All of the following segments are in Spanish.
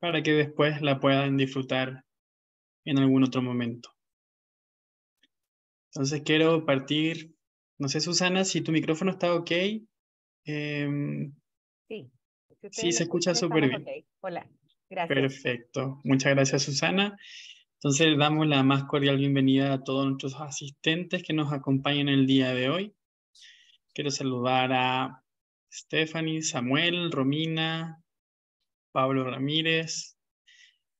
para que después la puedan disfrutar en algún otro momento. Entonces quiero partir, no sé Susana, si tu micrófono está ok. Em, sí, se escucha súper bien. Hola, gracias. Perfecto, muchas gracias Susana. Entonces le damos la más cordial bienvenida a todos nuestros asistentes que nos acompañan el día de hoy. Quiero saludar a Stephanie, Samuel, Romina, Pablo Ramírez,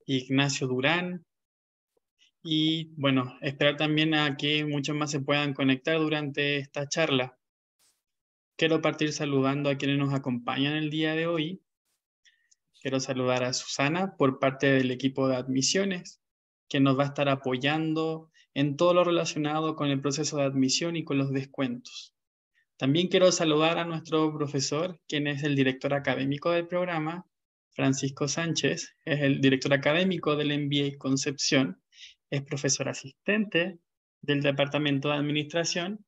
Ignacio Durán. Y bueno, esperar también a que muchos más se puedan conectar durante esta charla. Quiero partir saludando a quienes nos acompañan el día de hoy. Quiero saludar a Susana por parte del equipo de admisiones, que nos va a estar apoyando en todo lo relacionado con el proceso de admisión y con los descuentos. También quiero saludar a nuestro profesor, quien es el director académico del programa, Francisco Sánchez es el director académico del MBA Concepción, es profesor asistente del Departamento de Administración.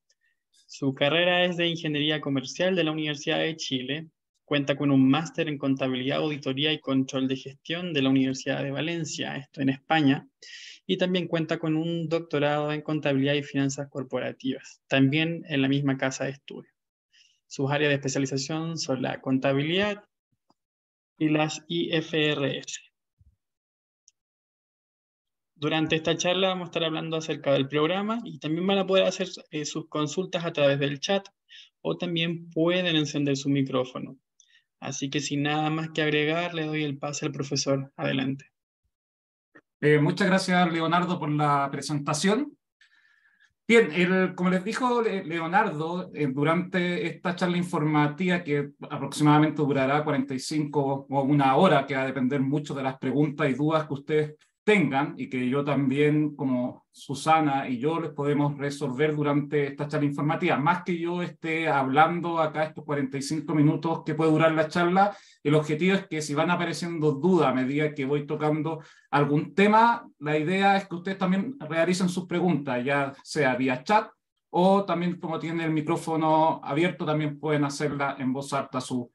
Su carrera es de Ingeniería Comercial de la Universidad de Chile. Cuenta con un máster en Contabilidad, Auditoría y Control de Gestión de la Universidad de Valencia, esto en España. Y también cuenta con un doctorado en Contabilidad y Finanzas Corporativas, también en la misma casa de estudio. Sus áreas de especialización son la contabilidad, y las IFRS. Durante esta charla vamos a estar hablando acerca del programa y también van a poder hacer eh, sus consultas a través del chat o también pueden encender su micrófono. Así que sin nada más que agregar, le doy el pase al profesor. Adelante. Eh, muchas gracias, Leonardo, por la presentación. Bien, como les dijo Leonardo, eh, durante esta charla informativa que aproximadamente durará 45 o una hora, que va a depender mucho de las preguntas y dudas que ustedes y que yo también, como Susana y yo, les podemos resolver durante esta charla informativa. Más que yo esté hablando acá estos 45 minutos que puede durar la charla, el objetivo es que si van apareciendo dudas a medida que voy tocando algún tema, la idea es que ustedes también realicen sus preguntas, ya sea vía chat o también como tiene el micrófono abierto, también pueden hacerla en voz alta sus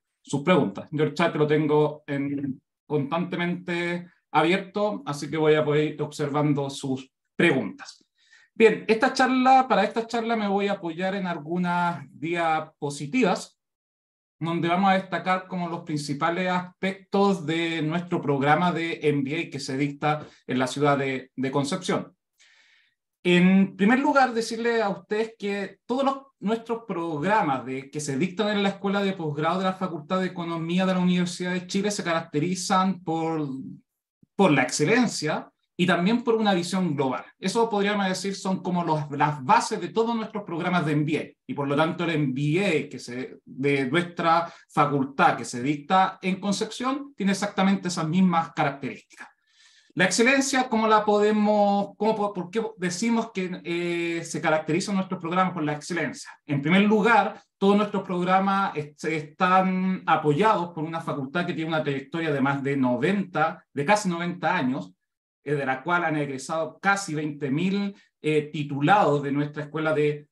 preguntas. Yo el chat lo tengo en, constantemente abierto, así que voy a poder ir observando sus preguntas. Bien, esta charla, para esta charla me voy a apoyar en algunas diapositivas, donde vamos a destacar como los principales aspectos de nuestro programa de MBA que se dicta en la ciudad de, de Concepción. En primer lugar, decirle a ustedes que todos los, nuestros programas de, que se dictan en la Escuela de Posgrado de la Facultad de Economía de la Universidad de Chile se caracterizan por por la excelencia y también por una visión global. Eso podríamos decir son como las bases de todos nuestros programas de MBA y por lo tanto el MBA que se, de nuestra facultad que se dicta en Concepción tiene exactamente esas mismas características. La excelencia, ¿cómo la podemos, por qué decimos que eh, se caracterizan nuestros programas por la excelencia? En primer lugar, todos nuestros programas están apoyados por una facultad que tiene una trayectoria de más de 90, de casi 90 años, eh, de la cual han egresado casi 20.000 eh, titulados de nuestra escuela de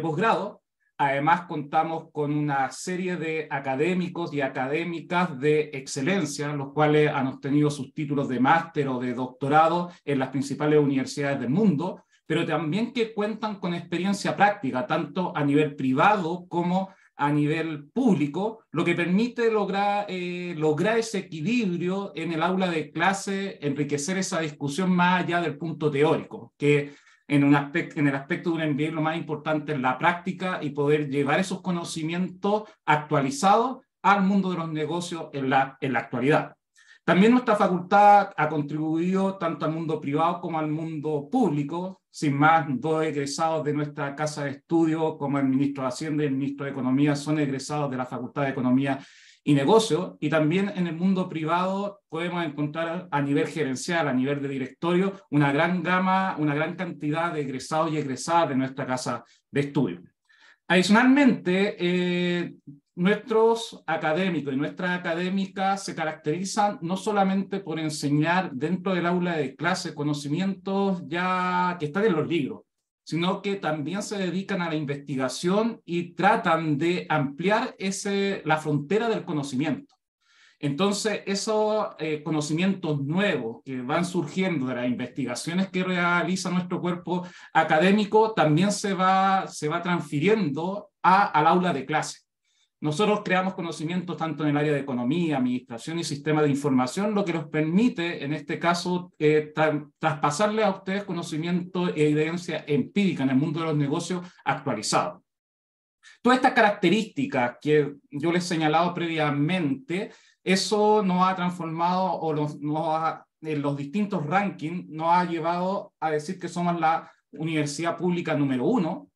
posgrado, Además, contamos con una serie de académicos y académicas de excelencia, los cuales han obtenido sus títulos de máster o de doctorado en las principales universidades del mundo, pero también que cuentan con experiencia práctica, tanto a nivel privado como a nivel público, lo que permite lograr, eh, lograr ese equilibrio en el aula de clase, enriquecer esa discusión más allá del punto teórico, que en, un en el aspecto de un envío, lo más importante es la práctica y poder llevar esos conocimientos actualizados al mundo de los negocios en la, en la actualidad. También nuestra facultad ha contribuido tanto al mundo privado como al mundo público. Sin más, dos egresados de nuestra casa de estudio, como el ministro de Hacienda y el ministro de Economía, son egresados de la Facultad de Economía y negocio, y también en el mundo privado podemos encontrar a nivel gerencial, a nivel de directorio, una gran gama, una gran cantidad de egresados y egresadas de nuestra casa de estudio. Adicionalmente, eh, nuestros académicos y nuestras académicas se caracterizan no solamente por enseñar dentro del aula de clase conocimientos ya que están en los libros, sino que también se dedican a la investigación y tratan de ampliar ese, la frontera del conocimiento. Entonces, esos eh, conocimientos nuevos que van surgiendo de las investigaciones que realiza nuestro cuerpo académico también se va, se va transfiriendo al aula de clase. Nosotros creamos conocimientos tanto en el área de economía, administración y sistema de información, lo que nos permite, en este caso, eh, traspasarle a ustedes conocimiento e evidencia empírica en el mundo de los negocios actualizado. Todas estas características que yo les he señalado previamente, eso nos ha transformado o en los distintos rankings nos ha llevado a decir que somos la universidad pública número uno,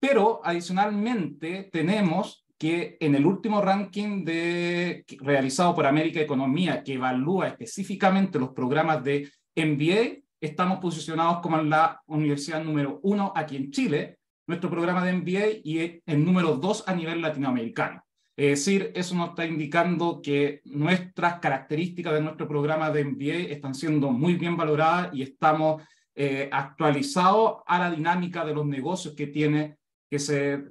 pero adicionalmente tenemos que en el último ranking de, realizado por América Economía, que evalúa específicamente los programas de MBA, estamos posicionados como en la universidad número uno aquí en Chile, nuestro programa de MBA, y el número dos a nivel latinoamericano. Es decir, eso nos está indicando que nuestras características de nuestro programa de MBA están siendo muy bien valoradas y estamos eh, actualizados a la dinámica de los negocios que tiene que se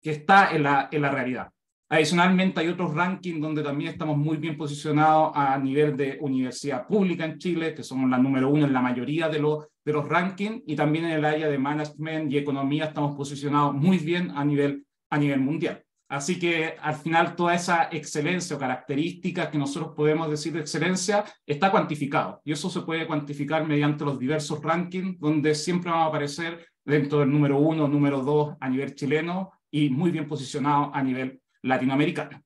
que está en la, realidad. Adicionalmente, hay otros rankings donde también estamos muy bien posicionados a nivel de universidad pública en Chile, que somos la número uno en la mayoría de los, de los rankings, y también en el área de management y economía estamos posicionados muy bien a nivel, a nivel mundial. Así que al final toda esa excelencia o características que nosotros podemos decir de excelencia está cuantificado y eso se puede cuantificar mediante los diversos rankings donde siempre van a aparecer dentro del número uno, número dos a nivel chileno, y muy bien posicionado a nivel latinoamericano.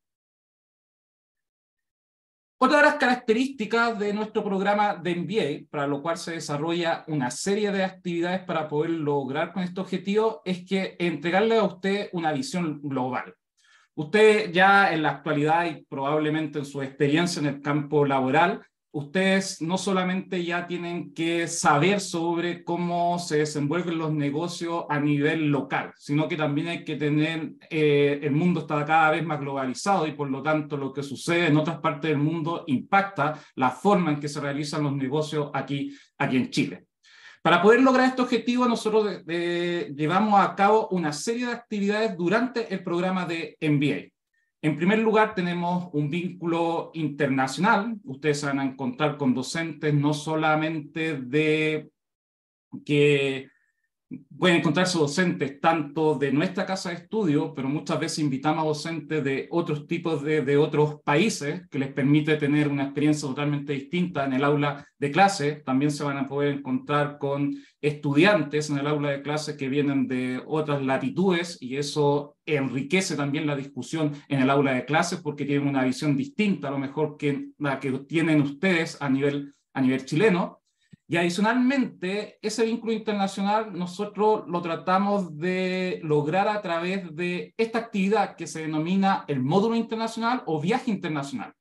Otra de las características de nuestro programa de MBA, para lo cual se desarrolla una serie de actividades para poder lograr con este objetivo, es que entregarle a usted una visión global. Usted ya en la actualidad y probablemente en su experiencia en el campo laboral ustedes no solamente ya tienen que saber sobre cómo se desenvuelven los negocios a nivel local, sino que también hay que tener, eh, el mundo está cada vez más globalizado y por lo tanto lo que sucede en otras partes del mundo impacta la forma en que se realizan los negocios aquí, aquí en Chile. Para poder lograr este objetivo, nosotros eh, eh, llevamos a cabo una serie de actividades durante el programa de MBA. En primer lugar, tenemos un vínculo internacional. Ustedes van a encontrar con docentes no solamente de que pueden encontrarse docentes tanto de nuestra casa de estudio, pero muchas veces invitamos a docentes de otros tipos de, de, otros países que les permite tener una experiencia totalmente distinta en el aula de clase. También se van a poder encontrar con estudiantes en el aula de clase que vienen de otras latitudes y eso enriquece también la discusión en el aula de clase porque tienen una visión distinta a lo mejor que la que tienen ustedes a nivel, a nivel chileno y adicionalmente, ese vínculo internacional nosotros lo tratamos de lograr a través de esta actividad que se denomina el módulo internacional o viaje internacional.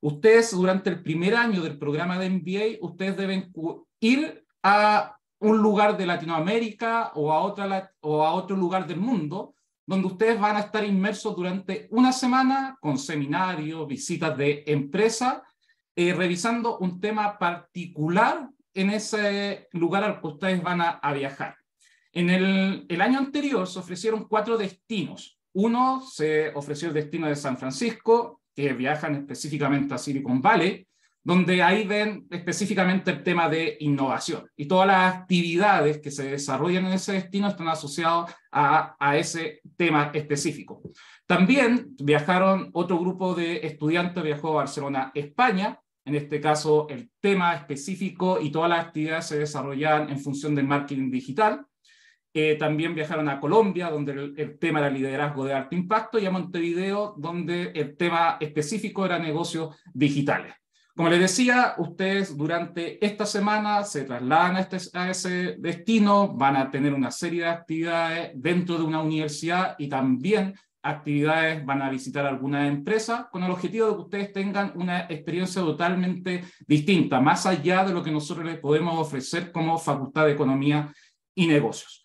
Ustedes durante el primer año del programa de MBA, ustedes deben ir a un lugar de Latinoamérica o a, otra, o a otro lugar del mundo, donde ustedes van a estar inmersos durante una semana con seminarios, visitas de empresa, eh, revisando un tema particular en ese lugar al que ustedes van a, viajar. En el, año anterior se ofrecieron cuatro destinos. Uno se ofreció el destino de San Francisco, que viajan específicamente a Silicon Valley, donde ahí ven específicamente el tema de innovación. Y todas las actividades que se desarrollan en ese destino están asociadas a ese tema específico. También viajaron, otro grupo de estudiantes viajó a Barcelona, España, en este caso, el tema específico y todas las actividades se desarrollaban en función del marketing digital. Eh, también viajaron a Colombia, donde el, tema era liderazgo de alto impacto, y a Montevideo, donde el tema específico era negocios digitales. Como les decía, ustedes durante esta semana se trasladan este, a ese destino, van a tener una serie de actividades dentro de una universidad y también actividades, van a visitar alguna empresa, con el objetivo de que ustedes tengan una experiencia totalmente distinta, más allá de lo que nosotros les podemos ofrecer como Facultad de Economía y Negocios.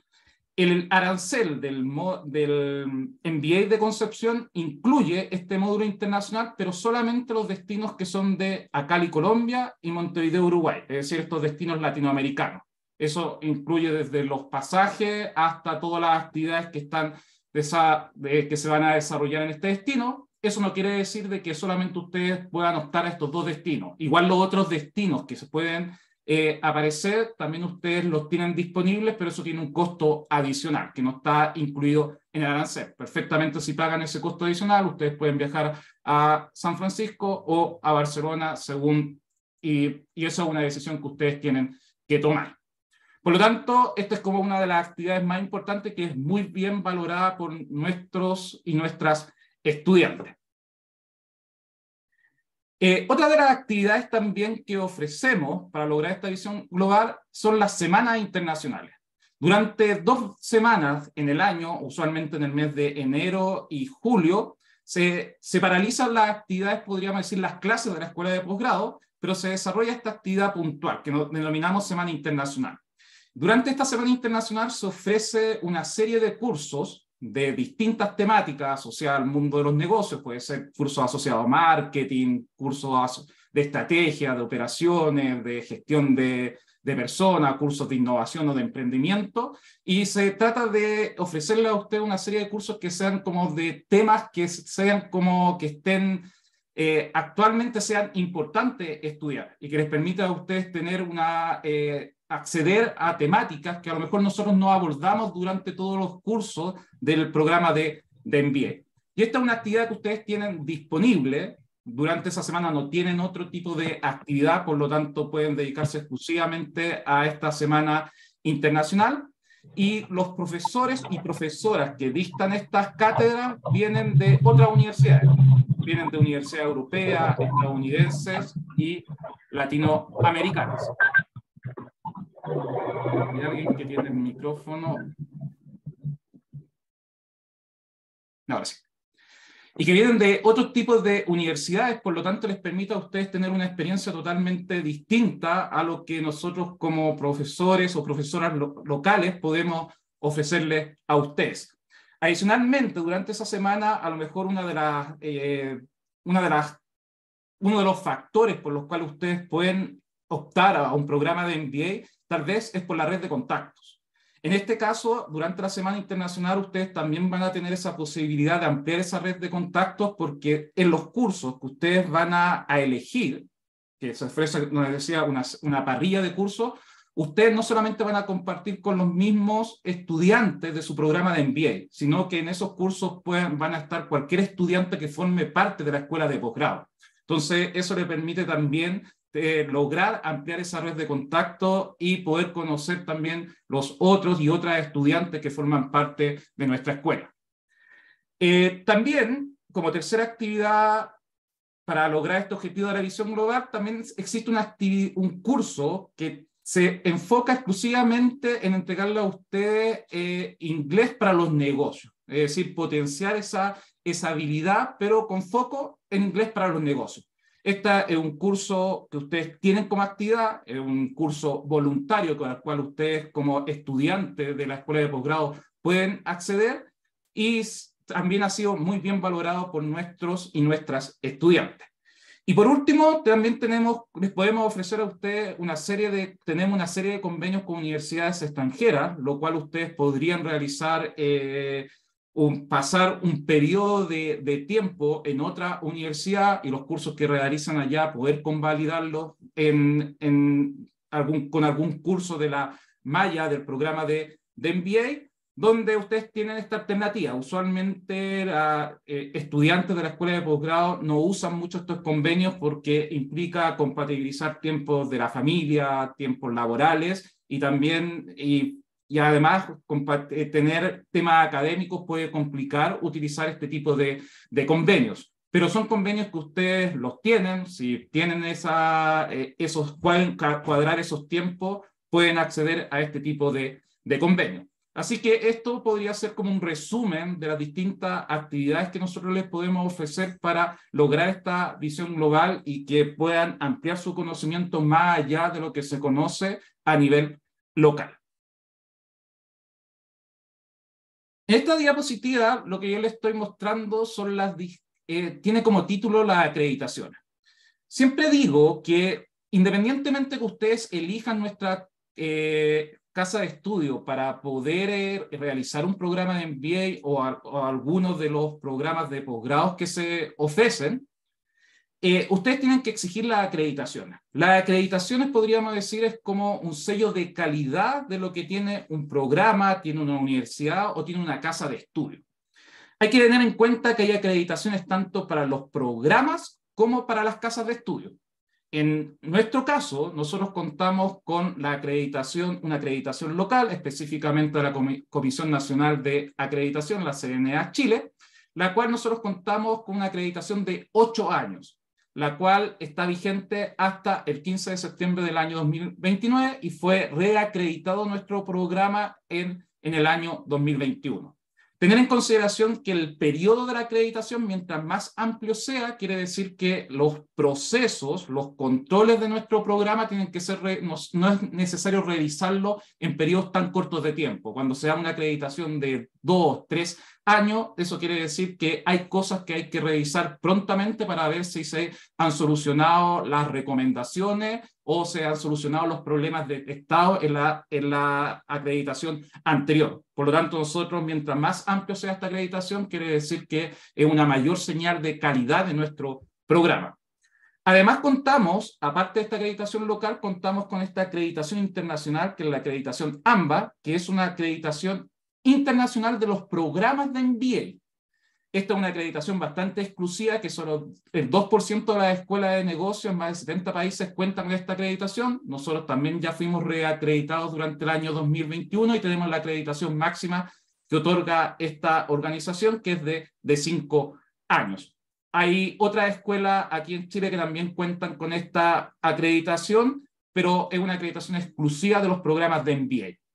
El arancel del, del MBA de Concepción incluye este módulo internacional, pero solamente los destinos que son de Acali, Colombia y Montevideo, Uruguay, es decir, estos destinos latinoamericanos. Eso incluye desde los pasajes hasta todas las actividades que están esa, que se van a desarrollar en este destino, eso no quiere decir de que solamente ustedes puedan optar a estos dos destinos. Igual los otros destinos que se pueden eh, aparecer, también ustedes los tienen disponibles, pero eso tiene un costo adicional que no está incluido en el arancel. Perfectamente, si pagan ese costo adicional, ustedes pueden viajar a San Francisco o a Barcelona, según, y, y eso es una decisión que ustedes tienen que tomar. Por lo tanto, esta es como una de las actividades más importantes que es muy bien valorada por nuestros y nuestras estudiantes. Eh, otra de las actividades también que ofrecemos para lograr esta visión global son las semanas internacionales. Durante dos semanas en el año, usualmente en el mes de enero y julio, se, se paralizan las actividades, podríamos decir, las clases de la escuela de posgrado, pero se desarrolla esta actividad puntual que denominamos Semana Internacional durante esta Semana Internacional se ofrece una serie de cursos de distintas temáticas asociadas al mundo de los negocios, puede ser cursos asociados a marketing, cursos de estrategia, de operaciones, de gestión de, personas, cursos de innovación o de emprendimiento, y se trata de ofrecerle a usted una serie de cursos que sean como de temas que sean como que estén eh, actualmente sean importantes estudiar y que les permita a ustedes tener una... Eh, acceder a temáticas que a lo mejor nosotros no abordamos durante todos los cursos del programa de, de Y esta es una actividad que ustedes tienen disponible. Durante esa semana no tienen otro tipo de actividad, por lo tanto pueden dedicarse exclusivamente a esta semana internacional. Y los profesores y profesoras que dictan estas cátedras vienen de otras universidades vienen de universidades europeas, estadounidenses y latinoamericanas. ¿Hay alguien que tiene un micrófono? Ahora sí. Y que vienen de otros tipos de universidades, por lo tanto les permite a ustedes tener una experiencia totalmente distinta a lo que nosotros como profesores o profesoras locales podemos ofrecerles a ustedes. Adicionalmente, durante esa semana, a lo mejor una de las, eh, una de las, uno de los factores por los cuales ustedes pueden optar a un programa de MBA tal vez es por la red de contactos. En este caso, durante la Semana Internacional, ustedes también van a tener esa posibilidad de ampliar esa red de contactos porque en los cursos que ustedes van a, elegir, que se ofrece, como decía, una, parrilla de cursos, ustedes no solamente van a compartir con los mismos estudiantes de su programa de MBA, sino que en esos cursos van a estar cualquier estudiante que forme parte de la escuela de posgrado. Entonces, eso le permite también este, lograr ampliar esa red de contacto y poder conocer también los otros y otras estudiantes que forman parte de nuestra escuela. Eh, también, como tercera actividad para lograr este objetivo de la visión global, también existe un curso que se enfoca exclusivamente en entregarle a ustedes eh, inglés para los negocios, es decir, potenciar esa, esa habilidad, pero con foco en inglés para los negocios. Este es un curso que ustedes tienen como actividad, es un curso voluntario con el cual ustedes como estudiantes de la escuela de posgrado pueden acceder y también ha sido muy bien valorado por nuestros y nuestras estudiantes. Y por último, también tenemos, les podemos ofrecer a ustedes una serie de, tenemos una serie de convenios con universidades extranjeras, lo cual ustedes podrían realizar eh, pasar un periodo de, tiempo en otra universidad y los cursos que realizan allá poder convalidarlos en, con algún curso de la malla del programa de, de MBA, donde ustedes tienen esta alternativa. Usualmente eh, estudiantes de la escuela de posgrado no usan mucho estos convenios porque implica compatibilizar tiempos de la familia, tiempos laborales y también y además eh, tener temas académicos puede complicar utilizar este tipo de, convenios. Pero son convenios que ustedes los tienen, si tienen esa, eh, esos, pueden cuadrar esos tiempos, pueden acceder a este tipo de convenios. Así que esto podría ser como un resumen de las distintas actividades que nosotros les podemos ofrecer para lograr esta visión global y que puedan ampliar su conocimiento más allá de lo que se conoce a nivel local. Esta diapositiva, lo que yo le estoy mostrando eh, tiene como título las acreditaciones. Siempre digo que independientemente que ustedes elijan nuestra eh, casa de estudio para poder eh, realizar un programa de MBA o, o algunos de los programas de posgrados que se ofrecen, eh, ustedes tienen que exigir las acreditaciones. Las acreditaciones, podríamos decir, es como un sello de calidad de lo que tiene un programa, tiene una universidad o tiene una casa de estudio. Hay que tener en cuenta que hay acreditaciones tanto para los programas como para las casas de estudio. En nuestro caso, nosotros contamos con la acreditación, una acreditación local, específicamente de la Comisión Nacional de Acreditación, la CNA Chile, la cual nosotros contamos con una acreditación de ocho años la cual está vigente hasta el 15 de septiembre del año 2029 y fue reacreditado nuestro programa en, en el año 2021. Tener en consideración que el periodo de la acreditación, mientras más amplio sea, quiere decir que los procesos, los controles de nuestro programa tienen que ser, no, es necesario revisarlo en periodos tan cortos de tiempo. Cuando sea una acreditación de dos, tres año, eso quiere decir que hay cosas que hay que revisar prontamente para ver si se han solucionado las recomendaciones o se han solucionado los problemas detectados en la, en la acreditación anterior. Por lo tanto, nosotros, mientras más amplio sea esta acreditación, quiere decir que es una mayor señal de calidad de nuestro programa. Además, contamos, aparte de esta acreditación local, contamos con esta acreditación internacional, que es la acreditación AMBA, que es una acreditación internacional de los programas de MBA. Esta es una acreditación bastante exclusiva que solo el 2% de las escuelas de negocios en más de 70 países cuentan con esta acreditación. Nosotros también ya fuimos reacreditados durante el año 2021 y tenemos la acreditación máxima que otorga esta organización, que es de, de cinco años. Hay otra escuela aquí en Chile que también cuentan con esta acreditación, pero es una acreditación exclusiva de los programas de MBA.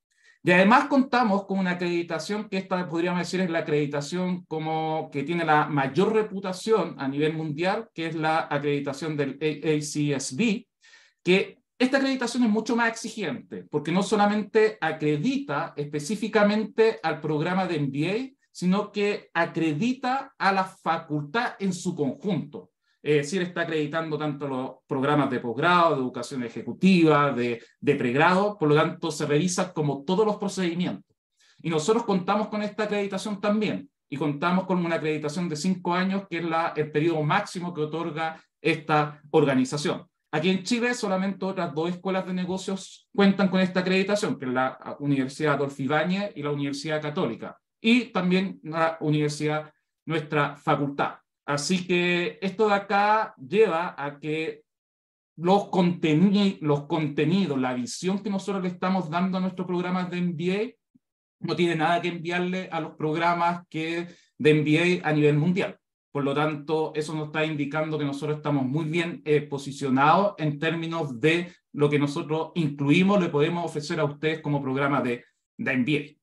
Y además contamos con una acreditación que esta podríamos decir es la acreditación como que tiene la mayor reputación a nivel mundial, que es la acreditación del AACSB, que esta acreditación es mucho más exigente porque no solamente acredita específicamente al programa de MBA, sino que acredita a la facultad en su conjunto es eh, decir, está acreditando tanto los programas de posgrado, de educación ejecutiva, de, pregrado, por lo tanto se revisa como todos los procedimientos. Y nosotros contamos con esta acreditación también, y contamos con una acreditación de cinco años, que es la, el periodo máximo que otorga esta organización. Aquí en Chile solamente otras dos escuelas de negocios cuentan con esta acreditación, que es la Universidad Adolfo Ibáñez y la Universidad Católica, y también la universidad, nuestra facultad. Así que esto de acá lleva a que los, los contenidos, la visión que nosotros le estamos dando a nuestros programas de MBA, no tiene nada que enviarle a los programas que, de MBA a nivel mundial. Por lo tanto, eso nos está indicando que nosotros estamos muy bien eh, posicionados en términos de lo que nosotros incluimos, le podemos ofrecer a ustedes como programa de, de MBA.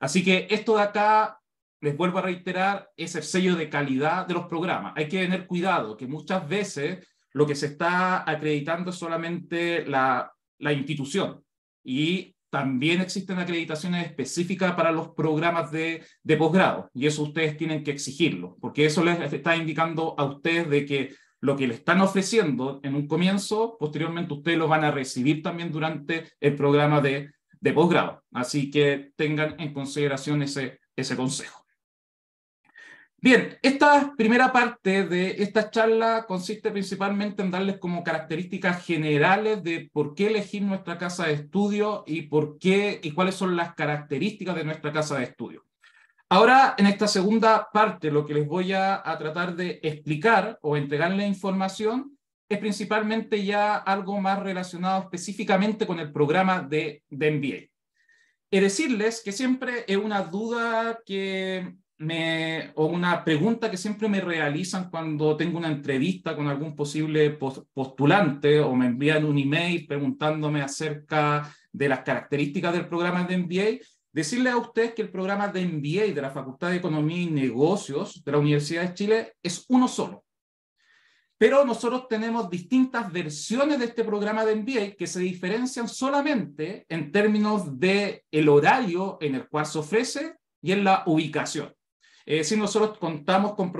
Así que esto de acá les vuelvo a reiterar, ese sello de calidad de los programas. Hay que tener cuidado que muchas veces lo que se está acreditando es solamente la, institución y también existen acreditaciones específicas para los programas de, posgrado y eso ustedes tienen que exigirlo, porque eso les está indicando a ustedes de que lo que le están ofreciendo en un comienzo, posteriormente ustedes lo van a recibir también durante el programa de, de posgrado. Así que tengan en consideración ese consejo. Bien, esta primera parte de esta charla consiste principalmente en darles como características generales de por qué elegir nuestra casa de estudio y por qué y cuáles son las características de nuestra casa de estudio. Ahora, en esta segunda parte, lo que les voy a, tratar de explicar o entregarle información es principalmente ya algo más relacionado específicamente con el programa de, de MBA. Y decirles que siempre es una duda que me, o una pregunta que siempre me realizan cuando tengo una entrevista con algún posible postulante o me envían un email preguntándome acerca de las características del programa de MBA, decirle a ustedes que el programa de MBA de la Facultad de Economía y Negocios de la Universidad de Chile es uno solo. Pero nosotros tenemos distintas versiones de este programa de MBA que se diferencian solamente en términos de el horario en el cual se ofrece y en la ubicación. Eh, si nosotros contamos con,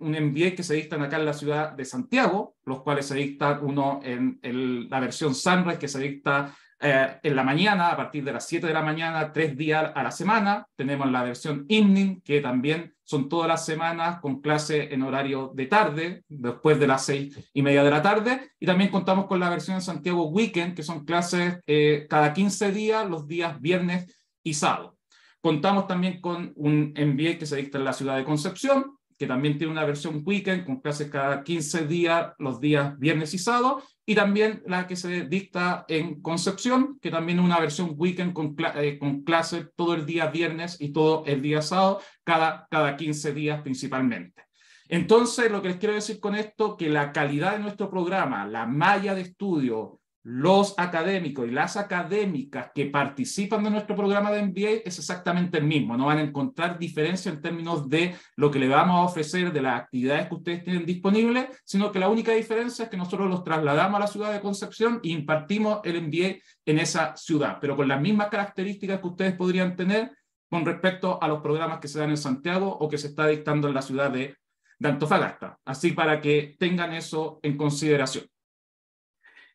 un MBA que se dicta acá en la ciudad de Santiago, los cuales se dicta uno en, la versión Sunrise, que se dicta eh, en la mañana, a partir de las 7 de la mañana, tres días a la semana. Tenemos la versión evening, que también son todas las semanas con clase en horario de tarde, después de las seis y media de la tarde. Y también contamos con la versión Santiago Weekend, que son clases eh, cada 15 días, los días viernes y sábado. Contamos también con un MBA que se dicta en la ciudad de Concepción, que también tiene una versión weekend con clases cada 15 días, los días viernes y sábado, y también la que se dicta en Concepción, que también es una versión weekend con, eh, clases todo el día viernes y todo el día sábado, cada, cada 15 días principalmente. Entonces, lo que les quiero decir con esto, que la calidad de nuestro programa, la malla de estudio, los académicos y las académicas que participan de nuestro programa de MBA es exactamente el mismo. No van a encontrar diferencia en términos de lo que le vamos a ofrecer de las actividades que ustedes tienen disponibles, sino que la única diferencia es que nosotros los trasladamos a la ciudad de Concepción e impartimos el MBA en esa ciudad, pero con las mismas características que ustedes podrían tener con respecto a los programas que se dan en Santiago o que se está dictando en la ciudad de, de Antofagasta. Así para que tengan eso en consideración.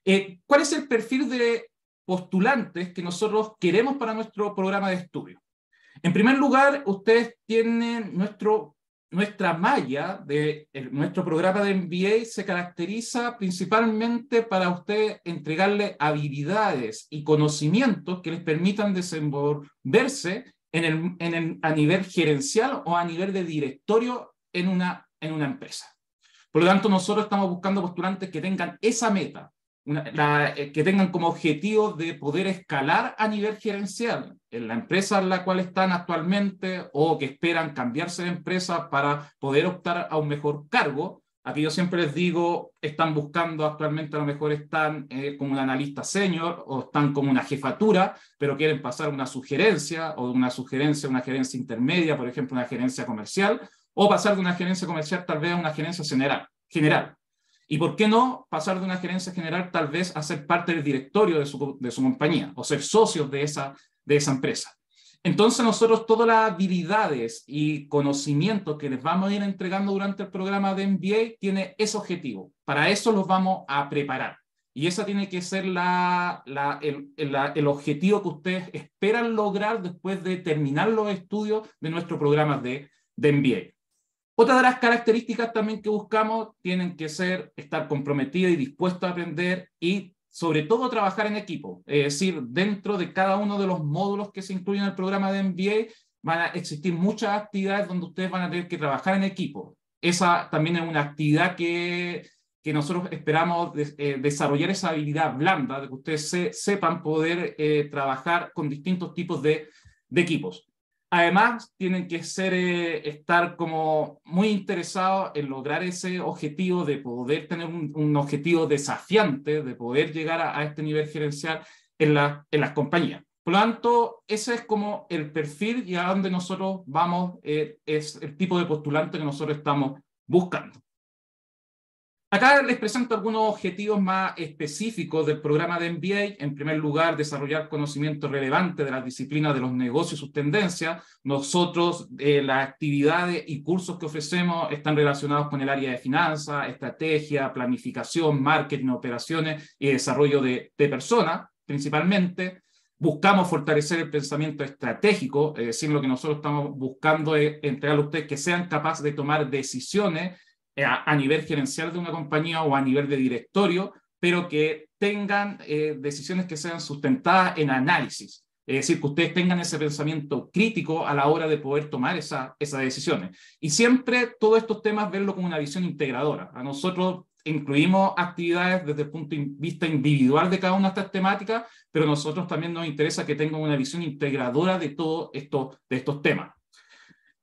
Eh, ¿Cuál es el perfil de postulantes que nosotros queremos para nuestro programa de estudio? En primer lugar, ustedes tienen nuestro, nuestra malla de nuestro programa de MBA se caracteriza principalmente para ustedes entregarle habilidades y conocimientos que les permitan desenvolverse en el, a nivel gerencial o a nivel de directorio en una, en una empresa. Por lo tanto, nosotros estamos buscando postulantes que tengan esa meta, eh, que tengan como objetivo de poder escalar a nivel gerencial en la empresa en la cual están actualmente o que esperan cambiarse de empresa para poder optar a un mejor cargo. Aquí yo siempre les digo, están buscando actualmente, a lo mejor están eh, como un analista senior o están como una jefatura, pero quieren pasar una sugerencia o una sugerencia, una gerencia intermedia, por ejemplo, una gerencia comercial, o pasar de una gerencia comercial tal vez a una gerencia general. general. ¿Y por qué no pasar de una gerencia general tal vez a ser parte del directorio de su, compañía o ser socios de esa, de esa empresa? Entonces nosotros todas las habilidades y conocimientos que les vamos a ir entregando durante el programa de MBA tiene ese objetivo. Para eso los vamos a preparar. Y ese tiene que ser la, el, objetivo que ustedes esperan lograr después de terminar los estudios de nuestro programa de, de MBA. Otra de las características también que buscamos tienen que ser estar comprometida y dispuesto a aprender y sobre todo trabajar en equipo. Es decir, dentro de cada uno de los módulos que se incluyen en el programa de MBA van a existir muchas actividades donde ustedes van a tener que trabajar en equipo. Esa también es una actividad que, que nosotros esperamos eh, desarrollar esa habilidad blanda, de que ustedes sepan poder eh, trabajar con distintos tipos de equipos. Además, tienen que ser, eh, estar como muy interesados en lograr ese objetivo de poder tener un, objetivo desafiante, de poder llegar a, este nivel gerencial en, la, en las compañías. Por lo tanto, ese es como el perfil y a donde nosotros vamos, eh, es el tipo de postulante que nosotros estamos buscando. Acá les presento algunos objetivos más específicos del programa de MBA. En primer lugar, desarrollar conocimiento relevante de las disciplinas de los negocios y sus tendencias. Nosotros, eh, las actividades y cursos que ofrecemos están relacionados con el área de finanzas, estrategia, planificación, marketing, operaciones y desarrollo de, de personas, principalmente. Buscamos fortalecer el pensamiento estratégico, es decir, lo que nosotros estamos buscando es entregarle a ustedes que sean capaces de tomar decisiones eh, a, nivel gerencial de una compañía o a nivel de directorio, pero que tengan eh, decisiones que sean sustentadas en análisis. Es decir, que ustedes tengan ese pensamiento crítico a la hora de poder tomar esa, esas decisiones. Y siempre todos estos temas verlo con una visión integradora. A nosotros incluimos actividades desde el punto de vista individual de cada una de estas temáticas, pero a nosotros también nos interesa que tengan una visión integradora de todos estos temas.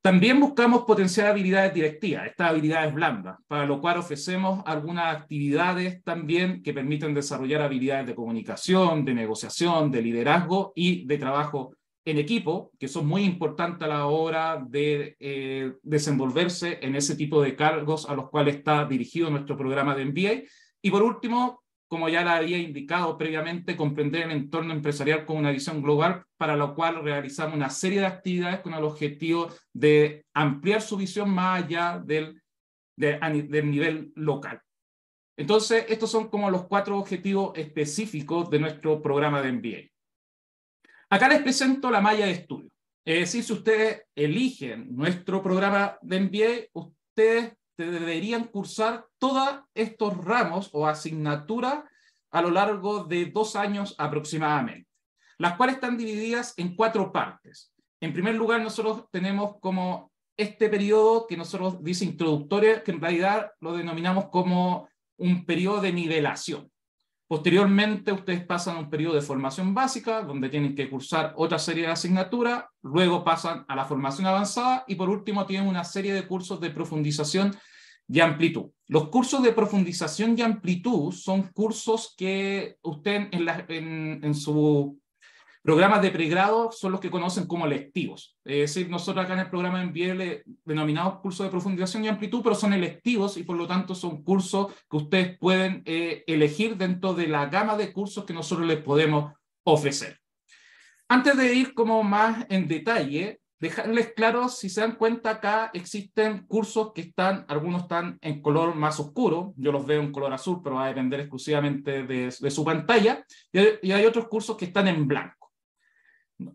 También buscamos potenciar habilidades directivas, estas habilidades blandas, para lo cual ofrecemos algunas actividades también que permiten desarrollar habilidades de comunicación, de negociación, de liderazgo y de trabajo en equipo, que son muy importantes a la hora de eh, desenvolverse en ese tipo de cargos a los cuales está dirigido nuestro programa de MBA. Y por último, como ya la había indicado previamente, comprender el entorno empresarial con una visión global, para lo cual realizamos una serie de actividades con el objetivo de ampliar su visión más allá del, del nivel local. Entonces, estos son como los cuatro objetivos específicos de nuestro programa de MBA. Acá les presento la malla de estudio. Es decir, si ustedes eligen nuestro programa de MBA, ustedes deberían cursar todos estos ramos o asignaturas a lo largo de dos años aproximadamente, las cuales están divididas en cuatro partes. En primer lugar, nosotros tenemos como este periodo que nosotros dice introductoria que en realidad lo denominamos como un periodo de nivelación. Posteriormente, ustedes pasan a un periodo de formación básica, donde tienen que cursar otra serie de asignaturas, luego pasan a la formación avanzada y por último tienen una serie de cursos de profundización amplitud. Los cursos de profundización y amplitud son cursos que usted en, su programa de pregrado son los que conocen como electivos. Es decir, nosotros acá en el programa en le denominamos cursos de profundización y amplitud, pero son electivos y por lo tanto son cursos que ustedes pueden eh, elegir dentro de la gama de cursos que nosotros les podemos ofrecer. Antes de ir como más en detalle, Dejarles claro, si se dan cuenta, acá existen cursos que están, algunos están en color más oscuro, yo los veo en color azul, pero va a depender exclusivamente de, su pantalla, y hay, otros cursos que están en blanco.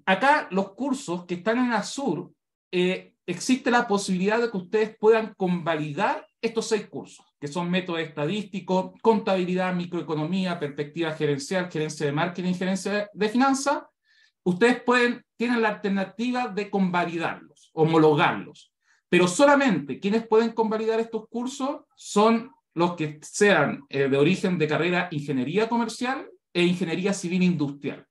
Acá los cursos que están en azul, eh, existe la posibilidad de que ustedes puedan convalidar estos seis cursos, que son método estadístico, contabilidad, microeconomía, perspectiva gerencial, gerencia de marketing, gerencia de finanzas. Ustedes pueden tienen la alternativa de convalidarlos, homologarlos. Pero solamente quienes pueden convalidar estos cursos son los que sean eh, de origen de carrera ingeniería comercial e ingeniería civil industrial.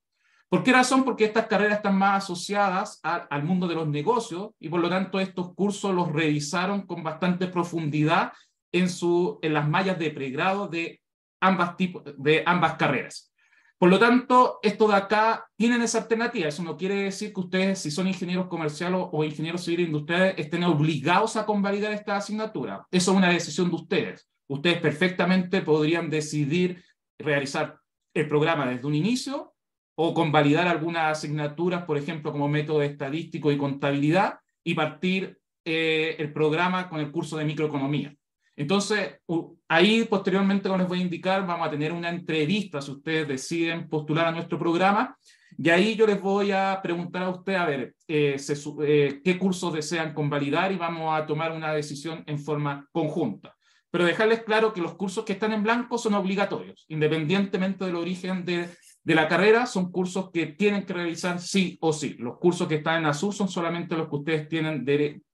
¿Por qué razón? Porque estas carreras están más asociadas al mundo de los negocios y por lo tanto estos cursos los revisaron con bastante profundidad en, su, en las mallas de pregrado de ambas, de ambas carreras. Por lo tanto, esto de acá tienen esa alternativa. Eso no quiere decir que ustedes, si son ingenieros comerciales o, ingenieros civiles industriales, estén obligados a convalidar esta asignatura. Eso es una decisión de ustedes. Ustedes perfectamente podrían decidir realizar el programa desde un inicio o convalidar algunas asignaturas, por ejemplo, como método estadístico y contabilidad, y partir eh, el programa con el curso de microeconomía. Entonces, ahí posteriormente, como les voy a indicar, vamos a tener una entrevista si ustedes deciden postular a nuestro programa. Y ahí yo les voy a preguntar a usted a ver, eh, eh, qué cursos desean convalidar y vamos a tomar una decisión en forma conjunta. Pero dejarles claro que los cursos que están en blanco son obligatorios, independientemente del origen de, de la carrera, son cursos que tienen que realizar sí o sí. Los cursos que están en azul son solamente los que ustedes tienen,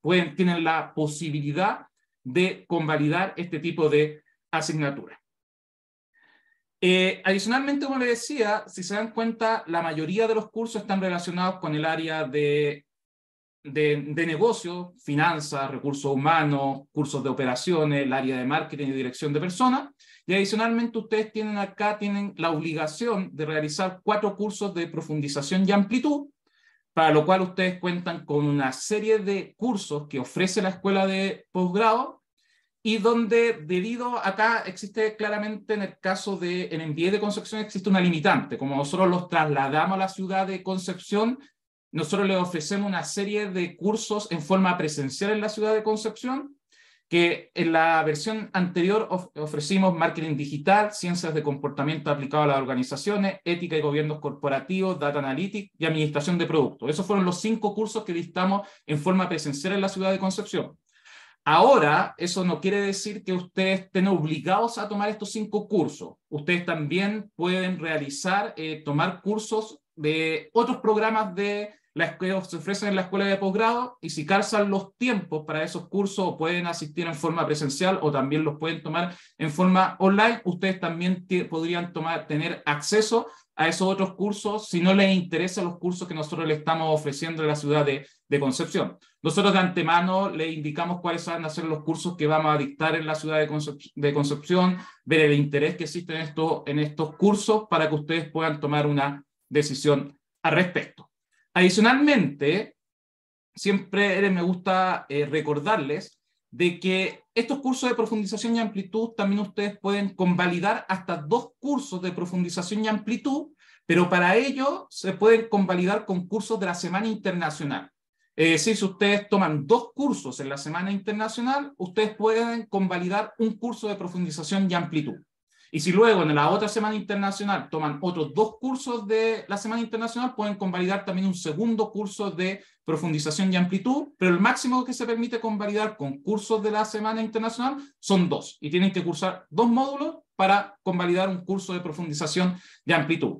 pueden, tienen la posibilidad de convalidar este tipo de asignatura. Eh, adicionalmente, como le decía, si se dan cuenta, la mayoría de los cursos están relacionados con el área de, de, de negocio, finanzas, recursos humanos, cursos de operaciones, el área de marketing y dirección de personas. Y adicionalmente, ustedes tienen acá, tienen la obligación de realizar cuatro cursos de profundización y amplitud, para lo cual ustedes cuentan con una serie de cursos que ofrece la escuela de posgrado y donde debido acá existe claramente en el caso de en MBA de Concepción existe una limitante, como nosotros los trasladamos a la ciudad de Concepción, nosotros les ofrecemos una serie de cursos en forma presencial en la ciudad de Concepción que en la versión anterior ofrecimos marketing digital, ciencias de comportamiento aplicado a las organizaciones, ética y gobiernos corporativos, data analytics y administración de productos. Esos fueron los cinco cursos que dictamos en forma presencial en la ciudad de Concepción. Ahora, eso no quiere decir que ustedes estén obligados a tomar estos cinco cursos. Ustedes también pueden realizar, eh, tomar cursos de otros programas de las que se ofrecen en la escuela de posgrado y si calzan los tiempos para esos cursos o pueden asistir en forma presencial o también los pueden tomar en forma online, ustedes también podrían tomar, tener acceso a esos otros cursos si no les interesa los cursos que nosotros le estamos ofreciendo en la ciudad de, Concepción. Nosotros de antemano le indicamos cuáles van a ser los cursos que vamos a dictar en la ciudad de, Concepción, ver el interés que existe en, en estos cursos para que ustedes puedan tomar una decisión al respecto. Adicionalmente, siempre me gusta eh, recordarles de que estos cursos de profundización y amplitud también ustedes pueden convalidar hasta dos cursos de profundización y amplitud, pero para ello se pueden convalidar con cursos de la Semana Internacional. Es decir, si ustedes toman dos cursos en la Semana Internacional, ustedes pueden convalidar un curso de profundización y amplitud. Y si luego en la otra semana internacional toman otros dos cursos de la semana internacional, pueden convalidar también un segundo curso de profundización y amplitud, pero el máximo que se permite convalidar con cursos de la semana internacional son dos y tienen que cursar dos módulos para convalidar un curso de profundización y amplitud.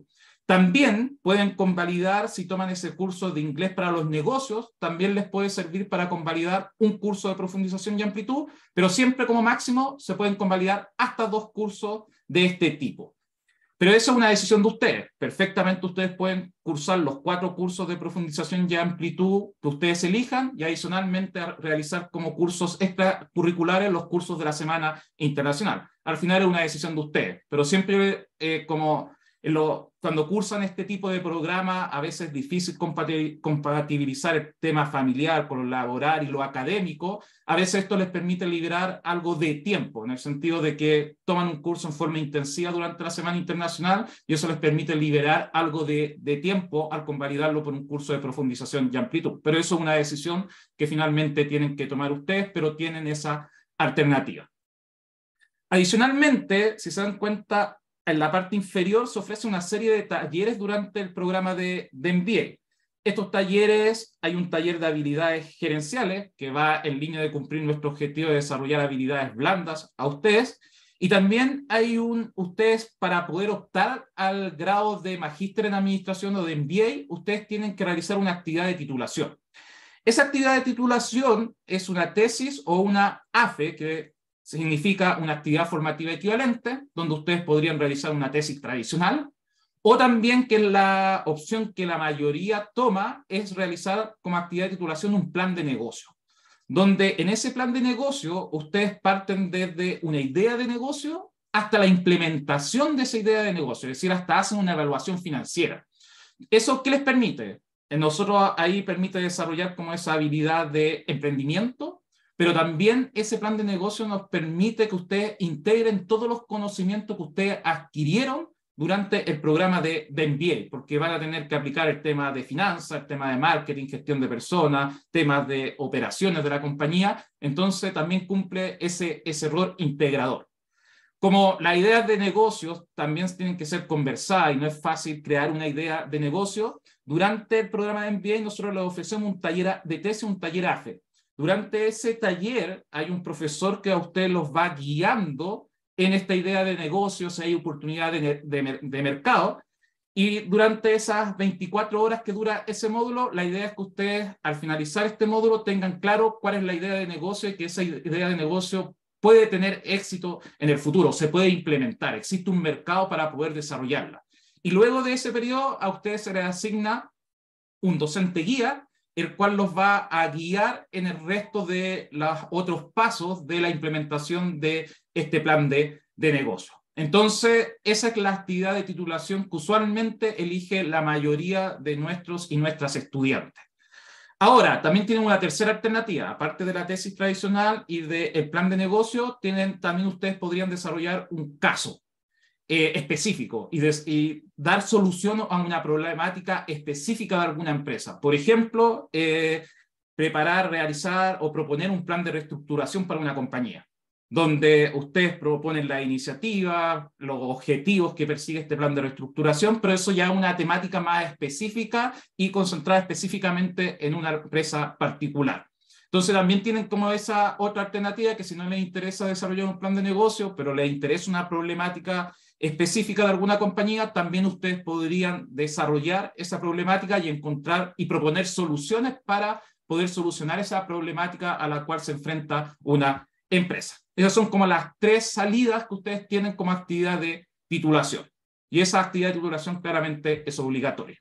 También pueden convalidar, si toman ese curso de inglés para los negocios, también les puede servir para convalidar un curso de profundización y amplitud, pero siempre como máximo se pueden convalidar hasta dos cursos de este tipo. Pero esa es una decisión de ustedes. Perfectamente ustedes pueden cursar los cuatro cursos de profundización y amplitud que ustedes elijan y adicionalmente realizar como cursos extracurriculares los cursos de la Semana Internacional. Al final es una decisión de ustedes, pero siempre eh, como eh, cuando cursan este tipo de programa, a veces es difícil compatibilizar el tema familiar con lo laboral y lo académico. A veces esto les permite liberar algo de tiempo, en el sentido de que toman un curso en forma intensiva durante la Semana Internacional y eso les permite liberar algo de, de tiempo al convalidarlo por un curso de profundización y amplitud. Pero eso es una decisión que finalmente tienen que tomar ustedes, pero tienen esa alternativa. Adicionalmente, si se dan cuenta, en la parte inferior se ofrece una serie de talleres durante el programa de, de MBA. Estos talleres, hay un taller de habilidades gerenciales que va en línea de cumplir nuestro objetivo de desarrollar habilidades blandas a ustedes. Y también hay un, ustedes para poder optar al grado de magíster en administración o de MBA, ustedes tienen que realizar una actividad de titulación. Esa actividad de titulación es una tesis o una AFE que significa una actividad formativa equivalente, donde ustedes podrían realizar una tesis tradicional, o también que la opción que la mayoría toma es realizar como actividad de titulación un plan de negocio, donde en ese plan de negocio ustedes parten desde una idea de negocio hasta la implementación de esa idea de negocio, es decir, hasta hacen una evaluación financiera. ¿Eso qué les permite? Nosotros ahí permite desarrollar como esa habilidad de emprendimiento, pero también ese plan de negocio nos permite que ustedes integren todos los conocimientos que ustedes adquirieron durante el programa de, MBA, porque van a tener que aplicar el tema de finanzas, el tema de marketing, gestión de personas, temas de operaciones de la compañía. Entonces también cumple ese, ese rol integrador. Como las ideas de negocios también tienen que ser conversadas y no es fácil crear una idea de negocio, durante el programa de MBA nosotros les ofrecemos un taller de tesis, un taller AFE, durante ese taller hay un profesor que a usted los va guiando en esta idea de negocios, hay oportunidad de, de mercado. Y durante esas 24 horas que dura ese módulo, la idea es que ustedes al finalizar este módulo tengan claro cuál es la idea de negocio y que esa idea de negocio puede tener éxito en el futuro, se puede implementar, existe un mercado para poder desarrollarla. Y luego de ese periodo a ustedes se les asigna un docente guía el cual los va a guiar en el resto de los otros pasos de la implementación de este plan de, negocio. Entonces, esa es la actividad de titulación que usualmente elige la mayoría de nuestros y nuestras estudiantes. Ahora, también tienen una tercera alternativa, aparte de la tesis tradicional y del plan de negocio, tienen, también ustedes podrían desarrollar un caso. Eh, específico y, dar solución a una problemática específica de alguna empresa. Por ejemplo, eh, preparar, realizar o proponer un plan de reestructuración para una compañía, donde ustedes proponen la iniciativa, los objetivos que persigue este plan de reestructuración, pero eso ya es una temática más específica y concentrada específicamente en una empresa particular. Entonces también tienen como esa otra alternativa que si no les interesa desarrollar un plan de negocio, pero les interesa una problemática específica de alguna compañía, también ustedes podrían desarrollar esa problemática y encontrar y proponer soluciones para poder solucionar esa problemática a la cual se enfrenta una empresa. Esas son como las tres salidas que ustedes tienen como actividad de titulación. Y esa actividad de titulación claramente es obligatoria.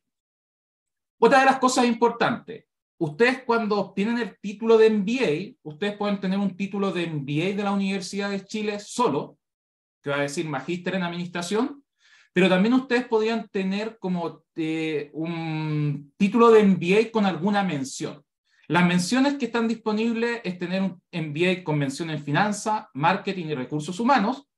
Otra de las cosas importantes, ustedes cuando obtienen el título de MBA, ustedes pueden tener un título de MBA de la Universidad de Chile solo, que va a decir magíster en administración, pero también ustedes podrían tener como eh, un título de MBA con alguna mención. Las menciones que están disponibles es tener un MBA con mención en Finanza, marketing y recursos humanos,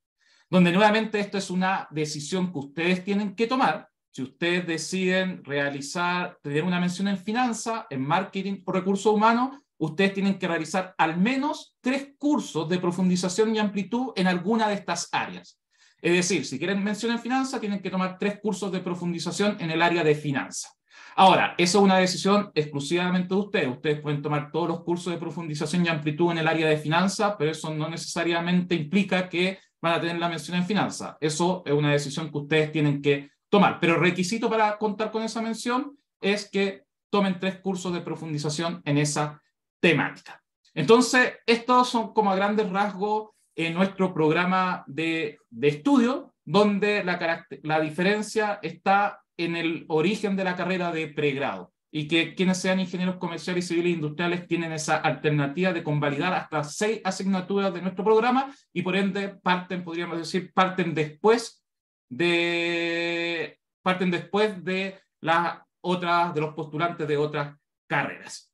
donde nuevamente esto es una decisión que ustedes tienen que tomar. Si ustedes deciden realizar, tener una mención en Finanza, en marketing o recursos humanos, ustedes tienen que realizar al menos tres cursos de profundización y amplitud en alguna de estas áreas. Es decir, si quieren mención en finanzas, tienen que tomar tres cursos de profundización en el área de finanza. Ahora, eso es una decisión exclusivamente de ustedes. Ustedes pueden tomar todos los cursos de profundización y amplitud en el área de finanza, pero eso no necesariamente implica que van a tener la mención en finanza. Eso es una decisión que ustedes tienen que tomar. Pero el requisito para contar con esa mención es que tomen tres cursos de profundización en esa temática. Entonces, estos son como a grandes rasgos en eh, nuestro programa de, estudio, donde la, la diferencia está en el origen de la carrera de pregrado y que quienes sean ingenieros comerciales, civiles e industriales tienen esa alternativa de convalidar hasta seis asignaturas de nuestro programa y por ende parten, podríamos decir, parten después de, parten después de las otras, de los postulantes de otras carreras.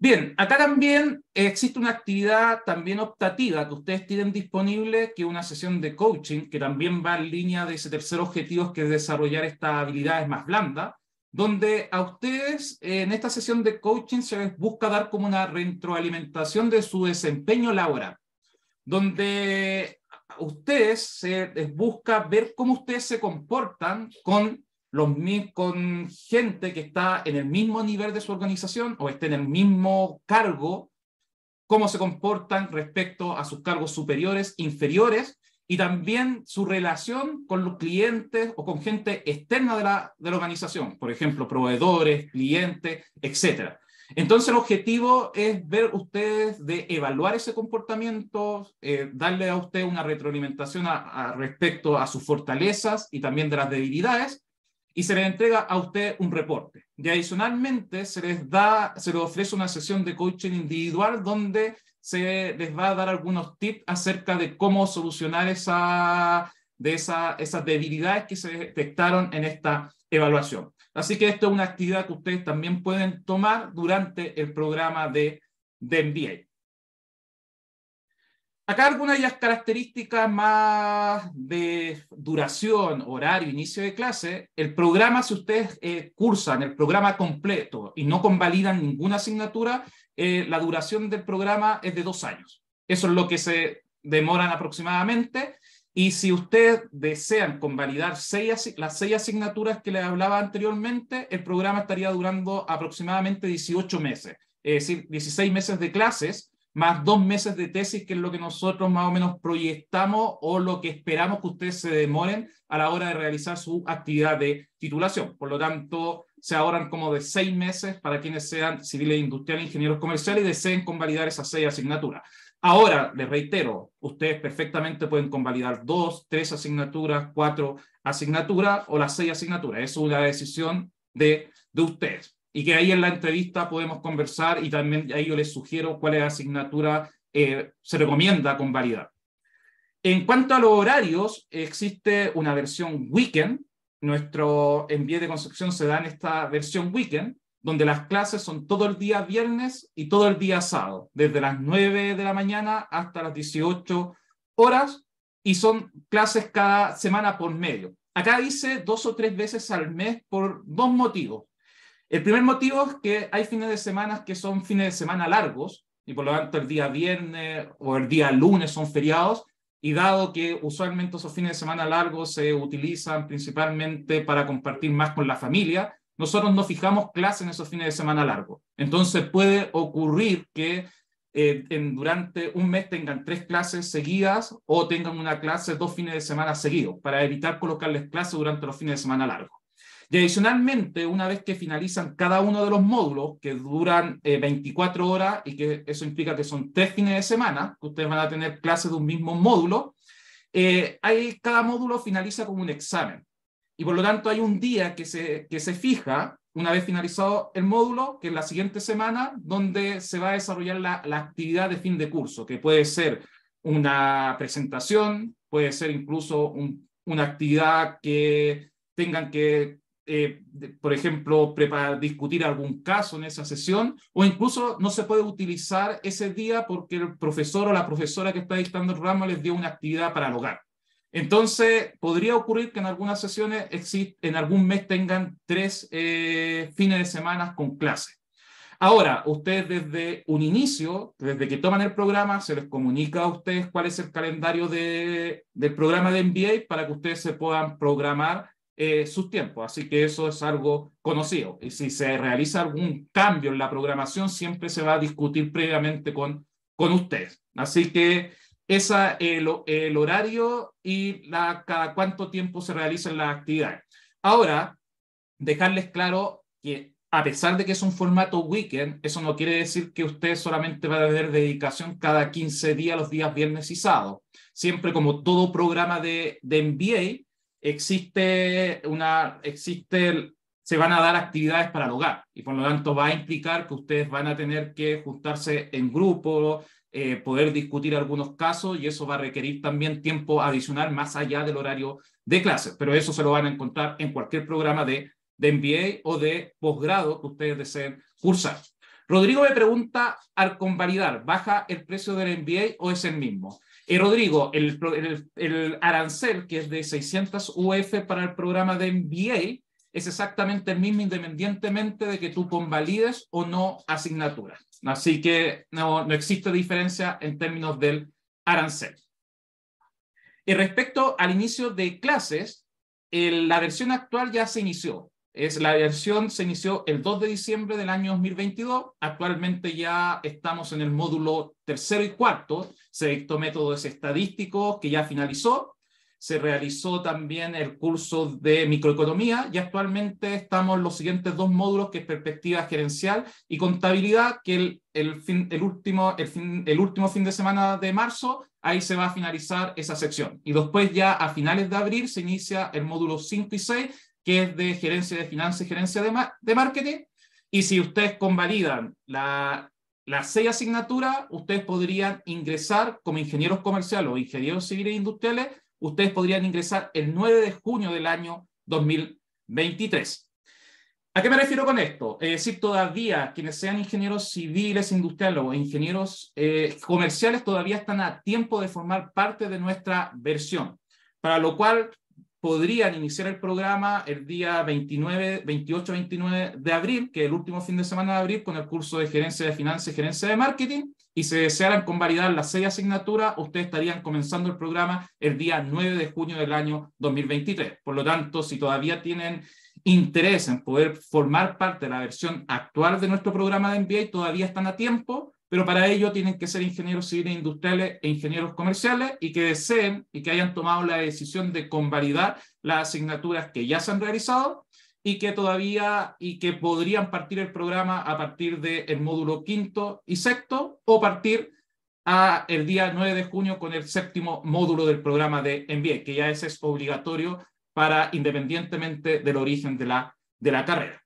Bien, acá también existe una actividad también optativa que ustedes tienen disponible, que es una sesión de coaching, que también va en línea de ese tercer objetivo, que es desarrollar estas habilidades más blandas, donde a ustedes eh, en esta sesión de coaching se les busca dar como una retroalimentación de su desempeño laboral, donde a ustedes se les busca ver cómo ustedes se comportan con los, con gente que está en el mismo nivel de su organización o esté en el mismo cargo, cómo se comportan respecto a sus cargos superiores, inferiores, y también su relación con los clientes o con gente externa de la, organización, por ejemplo, proveedores, clientes, etc. Entonces, el objetivo es ver ustedes de evaluar ese comportamiento, eh, darle a usted una retroalimentación respecto a sus fortalezas y también de las debilidades, y se le entrega a usted un reporte. Y adicionalmente se les da, se les ofrece una sesión de coaching individual donde se les va a dar algunos tips acerca de cómo solucionar esa, de esa, esas debilidades que se detectaron en esta evaluación. Así que esto es una actividad que ustedes también pueden tomar durante el programa de, de MBA. Acá algunas de las características más de duración, horario, inicio de clase. El programa, si ustedes eh, cursan el programa completo y no convalidan ninguna asignatura, eh, la duración del programa es de dos años. Eso es lo que se demoran aproximadamente. Y si ustedes desean convalidar seis, las seis asignaturas que les hablaba anteriormente, el programa estaría durando aproximadamente 18 meses, es decir, 16 meses de clases más dos meses de tesis, que es lo que nosotros más o menos proyectamos o lo que esperamos que ustedes se demoren a la hora de realizar su actividad de titulación. Por lo tanto, se ahorran como de seis meses para quienes sean civiles, industriales, ingenieros comerciales y deseen convalidar esas seis asignaturas. Ahora, les reitero, ustedes perfectamente pueden convalidar dos, tres asignaturas, cuatro asignaturas o las seis asignaturas. Es una decisión de, de ustedes y que ahí en la entrevista podemos conversar y también ahí yo les sugiero la asignatura eh, se recomienda con variedad. En cuanto a los horarios, existe una versión weekend. Nuestro envío de Concepción se da en esta versión weekend, donde las clases son todo el día viernes y todo el día sábado, desde las 9 de la mañana hasta las 18 horas, y son clases cada semana por medio. Acá dice dos o tres veces al mes por dos motivos. El primer motivo es que hay fines de semana que son fines de semana largos y por lo tanto el día viernes o el día lunes son feriados y dado que usualmente esos fines de semana largos se utilizan principalmente para compartir más con la familia, nosotros no fijamos clases en esos fines de semana largos. Entonces puede ocurrir que eh, durante un mes tengan tres clases seguidas o tengan una clase dos fines de semana seguidos para evitar colocarles clases durante los fines de semana largos. Y adicionalmente, una vez que finalizan cada uno de los módulos, que duran 24 eh, horas y que eso implica que son tres fines de semana, que ustedes van a tener clases de un mismo módulo, hay, eh, cada módulo finaliza con un examen. Y por lo tanto hay un día que se, que se fija, una vez finalizado el módulo, que es la siguiente semana, donde se va a desarrollar la, la actividad de fin de curso, que puede ser una presentación, puede ser incluso una actividad que tengan que eh, por ejemplo, preparar, discutir algún caso en esa sesión, o incluso no se puede utilizar ese día porque el profesor o la profesora que está dictando el programa les dio una actividad para el hogar. Entonces, podría ocurrir que en algunas sesiones en algún mes tengan tres eh, fines de semana con clases. Ahora, ustedes desde un inicio, desde que toman el programa, se les comunica a ustedes cuál es el calendario del programa de MBA para que ustedes se puedan programar eh, sus tiempos. Así que eso es algo conocido. Y si se realiza algún cambio en la programación, siempre se va a discutir previamente con, con ustedes. Así que esa, el, el horario y la, cada cuánto tiempo se realizan las actividades. Ahora, dejarles claro que a pesar de que es un formato weekend, eso no quiere decir que usted solamente va a tener dedicación cada 15 días, los días viernes y sábado. Siempre como todo programa de, de MBA, existe una, existe, se van a dar actividades para el hogar y por lo tanto va a implicar que ustedes van a tener que juntarse en grupo, eh, poder discutir algunos casos y eso va a requerir también tiempo adicional más allá del horario de clases, pero eso se lo van a encontrar en cualquier programa de, de MBA o de posgrado que ustedes deseen cursar. Rodrigo me pregunta, al convalidar, ¿baja el precio del MBA o es el mismo? Rodrigo, el, arancel que es de 600 UF para el programa de MBA es exactamente el mismo independientemente de que tú convalides o no asignaturas. Así que no, no existe diferencia en términos del arancel. Y respecto al inicio de clases, la versión actual ya se inició. Es, la versión se inició el 2 de diciembre del año 2022. Actualmente ya estamos en el módulo tercero y cuarto. Se dictó métodos estadísticos que ya finalizó. Se realizó también el curso de microeconomía y actualmente estamos en los siguientes dos módulos que es perspectiva gerencial y contabilidad, que el, último, el último fin de semana de marzo, ahí se va a finalizar esa sección. Y después ya a finales de abril se inicia el módulo 5 y 6, que es de gerencia de finanzas y gerencia de, de marketing. Y si ustedes convalidan la, la seis asignaturas, ustedes podrían ingresar como ingenieros comerciales o ingenieros civiles e industriales, ustedes podrían ingresar el 9 de junio del año 2023. ¿A qué me refiero con esto? Es decir, todavía quienes sean ingenieros civiles, industriales o ingenieros eh, comerciales todavía están a tiempo de formar parte de nuestra versión, para lo cual podrían iniciar el programa el día 29, 28-29 de abril, que es el último fin de semana de abril, con el curso de gerencia de finanzas y gerencia de marketing. Y si desearan convalidar las seis asignaturas, ustedes estarían comenzando el programa el día 9 de junio del año 2023. Por lo tanto, si todavía tienen interés en poder formar parte de la versión actual de nuestro programa de MBA, todavía están a tiempo pero para ello tienen que ser ingenieros civiles industriales e ingenieros comerciales y que deseen y que hayan tomado la decisión de convalidar las asignaturas que ya se han realizado y que todavía y que podrían partir el programa a partir del el módulo quinto y sexto o partir a el día 9 de junio con el séptimo módulo del programa de envíe, que ya ese es obligatorio para independientemente del origen de la, de la carrera.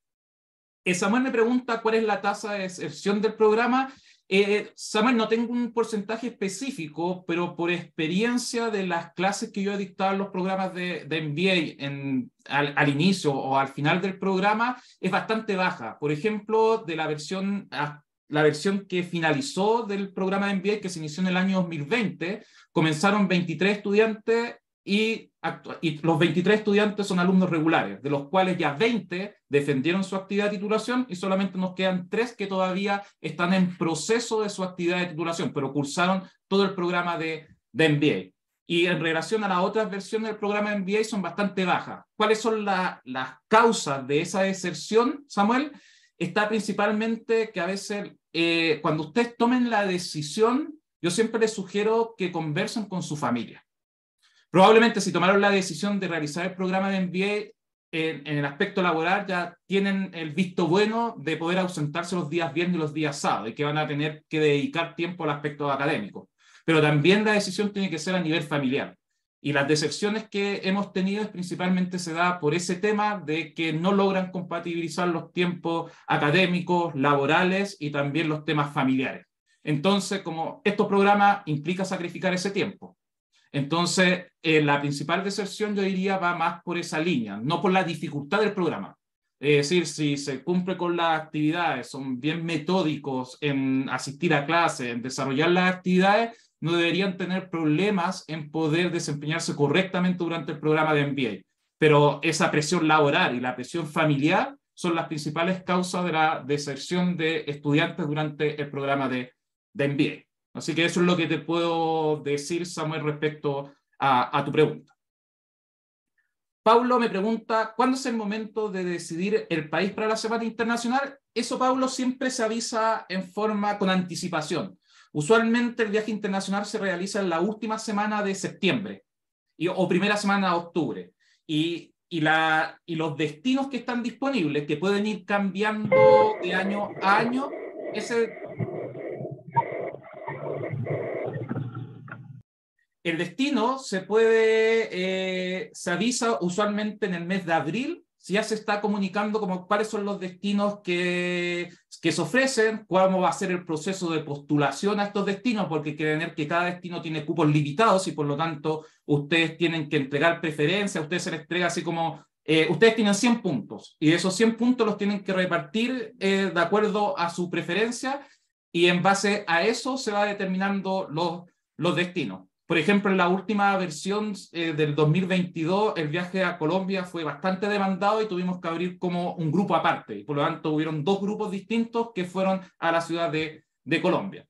Samuel me pregunta cuál es la tasa de excepción del programa eh, Samuel, no tengo un porcentaje específico, pero por experiencia de las clases que yo he dictado en los programas de, MBA en, al, inicio o al final del programa, es bastante baja. Por ejemplo, de la versión, ah, la versión que finalizó del programa de MBA que se inició en el año 2020, comenzaron 23 estudiantes y, los 23 estudiantes son alumnos regulares, de los cuales ya 20 defendieron su actividad de titulación y solamente nos quedan tres que todavía están en proceso de su actividad de titulación, pero cursaron todo el programa de, de MBA. Y en relación a las otras versiones del programa de MBA son bastante bajas. ¿Cuáles son las causas de esa deserción, Samuel? Está principalmente que a veces eh, cuando ustedes tomen la decisión, yo siempre les sugiero que conversen con su familia Probablemente si tomaron la decisión de realizar el programa de MBA en, el aspecto laboral, ya tienen el visto bueno de poder ausentarse los días viernes y los días sábados y que van a tener que dedicar tiempo al aspecto académico. Pero también la decisión tiene que ser a nivel familiar. Y las decepciones que hemos tenido principalmente se da por ese tema de que no logran compatibilizar los tiempos académicos, laborales y también los temas familiares. Entonces, como estos programas implica sacrificar ese tiempo, entonces, eh, la principal deserción, yo diría, va más por esa línea, no por la dificultad del programa. Es decir, si se cumple con las actividades, son bien metódicos en asistir a clases, en desarrollar las actividades, no deberían tener problemas en poder desempeñarse correctamente durante el programa de MBA. Pero esa presión laboral y la presión familiar son las principales causas de la deserción de estudiantes durante el programa de, de MBA. Así que eso es lo que te puedo decir, Samuel, respecto a, tu pregunta. Pablo me pregunta, ¿cuándo es el momento de decidir el país para la Semana Internacional? Eso, Pablo, siempre se avisa en forma con anticipación. Usualmente el viaje internacional se realiza en la última semana de septiembre o primera semana de octubre. Y, y, la, y los destinos que están disponibles, que pueden ir cambiando de año a año, es el El destino se puede, eh, se avisa usualmente en el mes de abril, si ya se está comunicando como cuáles son los destinos que, que se ofrecen, cómo va a ser el proceso de postulación a estos destinos, porque hay que que cada destino tiene cupos limitados y por lo tanto ustedes tienen que entregar preferencia, ustedes se les entrega así como, eh, ustedes tienen 100 puntos y esos 100 puntos los tienen que repartir eh, de acuerdo a su preferencia y en base a eso se va determinando los, los destinos. Por ejemplo, en la última versión eh, del 2022, el viaje a Colombia fue bastante demandado y tuvimos que abrir como un grupo aparte. por lo tanto, hubieron dos grupos distintos que fueron a la ciudad de, Colombia.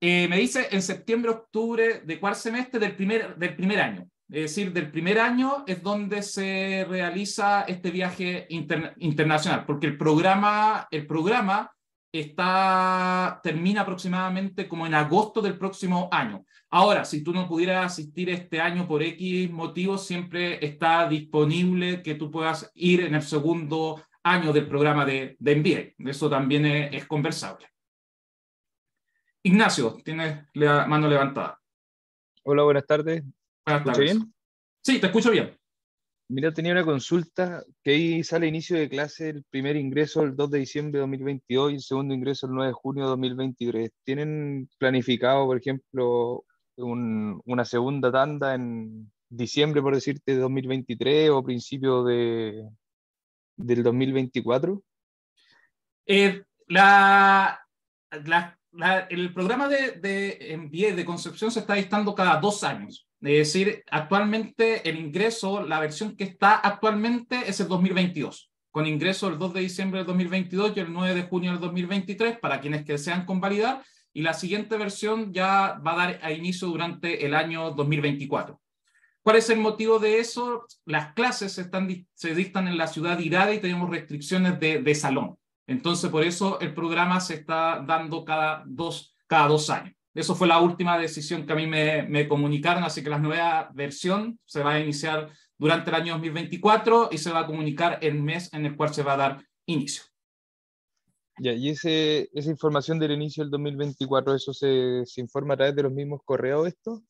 Eh, me dice en septiembre, octubre de cuál semestre del primer, del primer año. Es decir, del primer año es donde se realiza este viaje internacional, porque el programa, el programa está, termina aproximadamente como en agosto del próximo año. Ahora, si tú no pudieras asistir este año por X motivos, siempre está disponible que tú puedas ir en el segundo año del programa de, de MBA. Eso también es, conversable. Ignacio, tienes la mano levantada. Hola, buenas tardes. ¿Te tardes. bien? Sí, te escucho bien. Mira, tenía una consulta que ahí sale inicio de clase el primer ingreso el 2 de diciembre de 2022 y el segundo ingreso el 9 de junio de 2023. ¿Tienen planificado, por ejemplo, una segunda tanda en diciembre, por decirte, de 2023 o principio del 2024? Eh, el programa de, de de Concepción se está dictando cada dos años. Es decir, actualmente el ingreso, la versión que está actualmente es el 2022, con ingreso el 2 de diciembre del 2022 y el 9 de junio del 2023 para quienes que desean convalidar y la siguiente versión ya va a dar a inicio durante el año 2024. ¿Cuál es el motivo de eso? Las clases se dictan en la ciudad de Irada y tenemos restricciones de, salón. Entonces, por eso el programa se está dando cada dos, cada dos años. Eso fue la última decisión que a mí me, me comunicaron, así que la nueva versión se va a iniciar durante el año 2024 y se va a comunicar el mes en el cual se va a dar inicio y esa información del inicio del 2024, ¿eso se, informa a través de los mismos correos esto?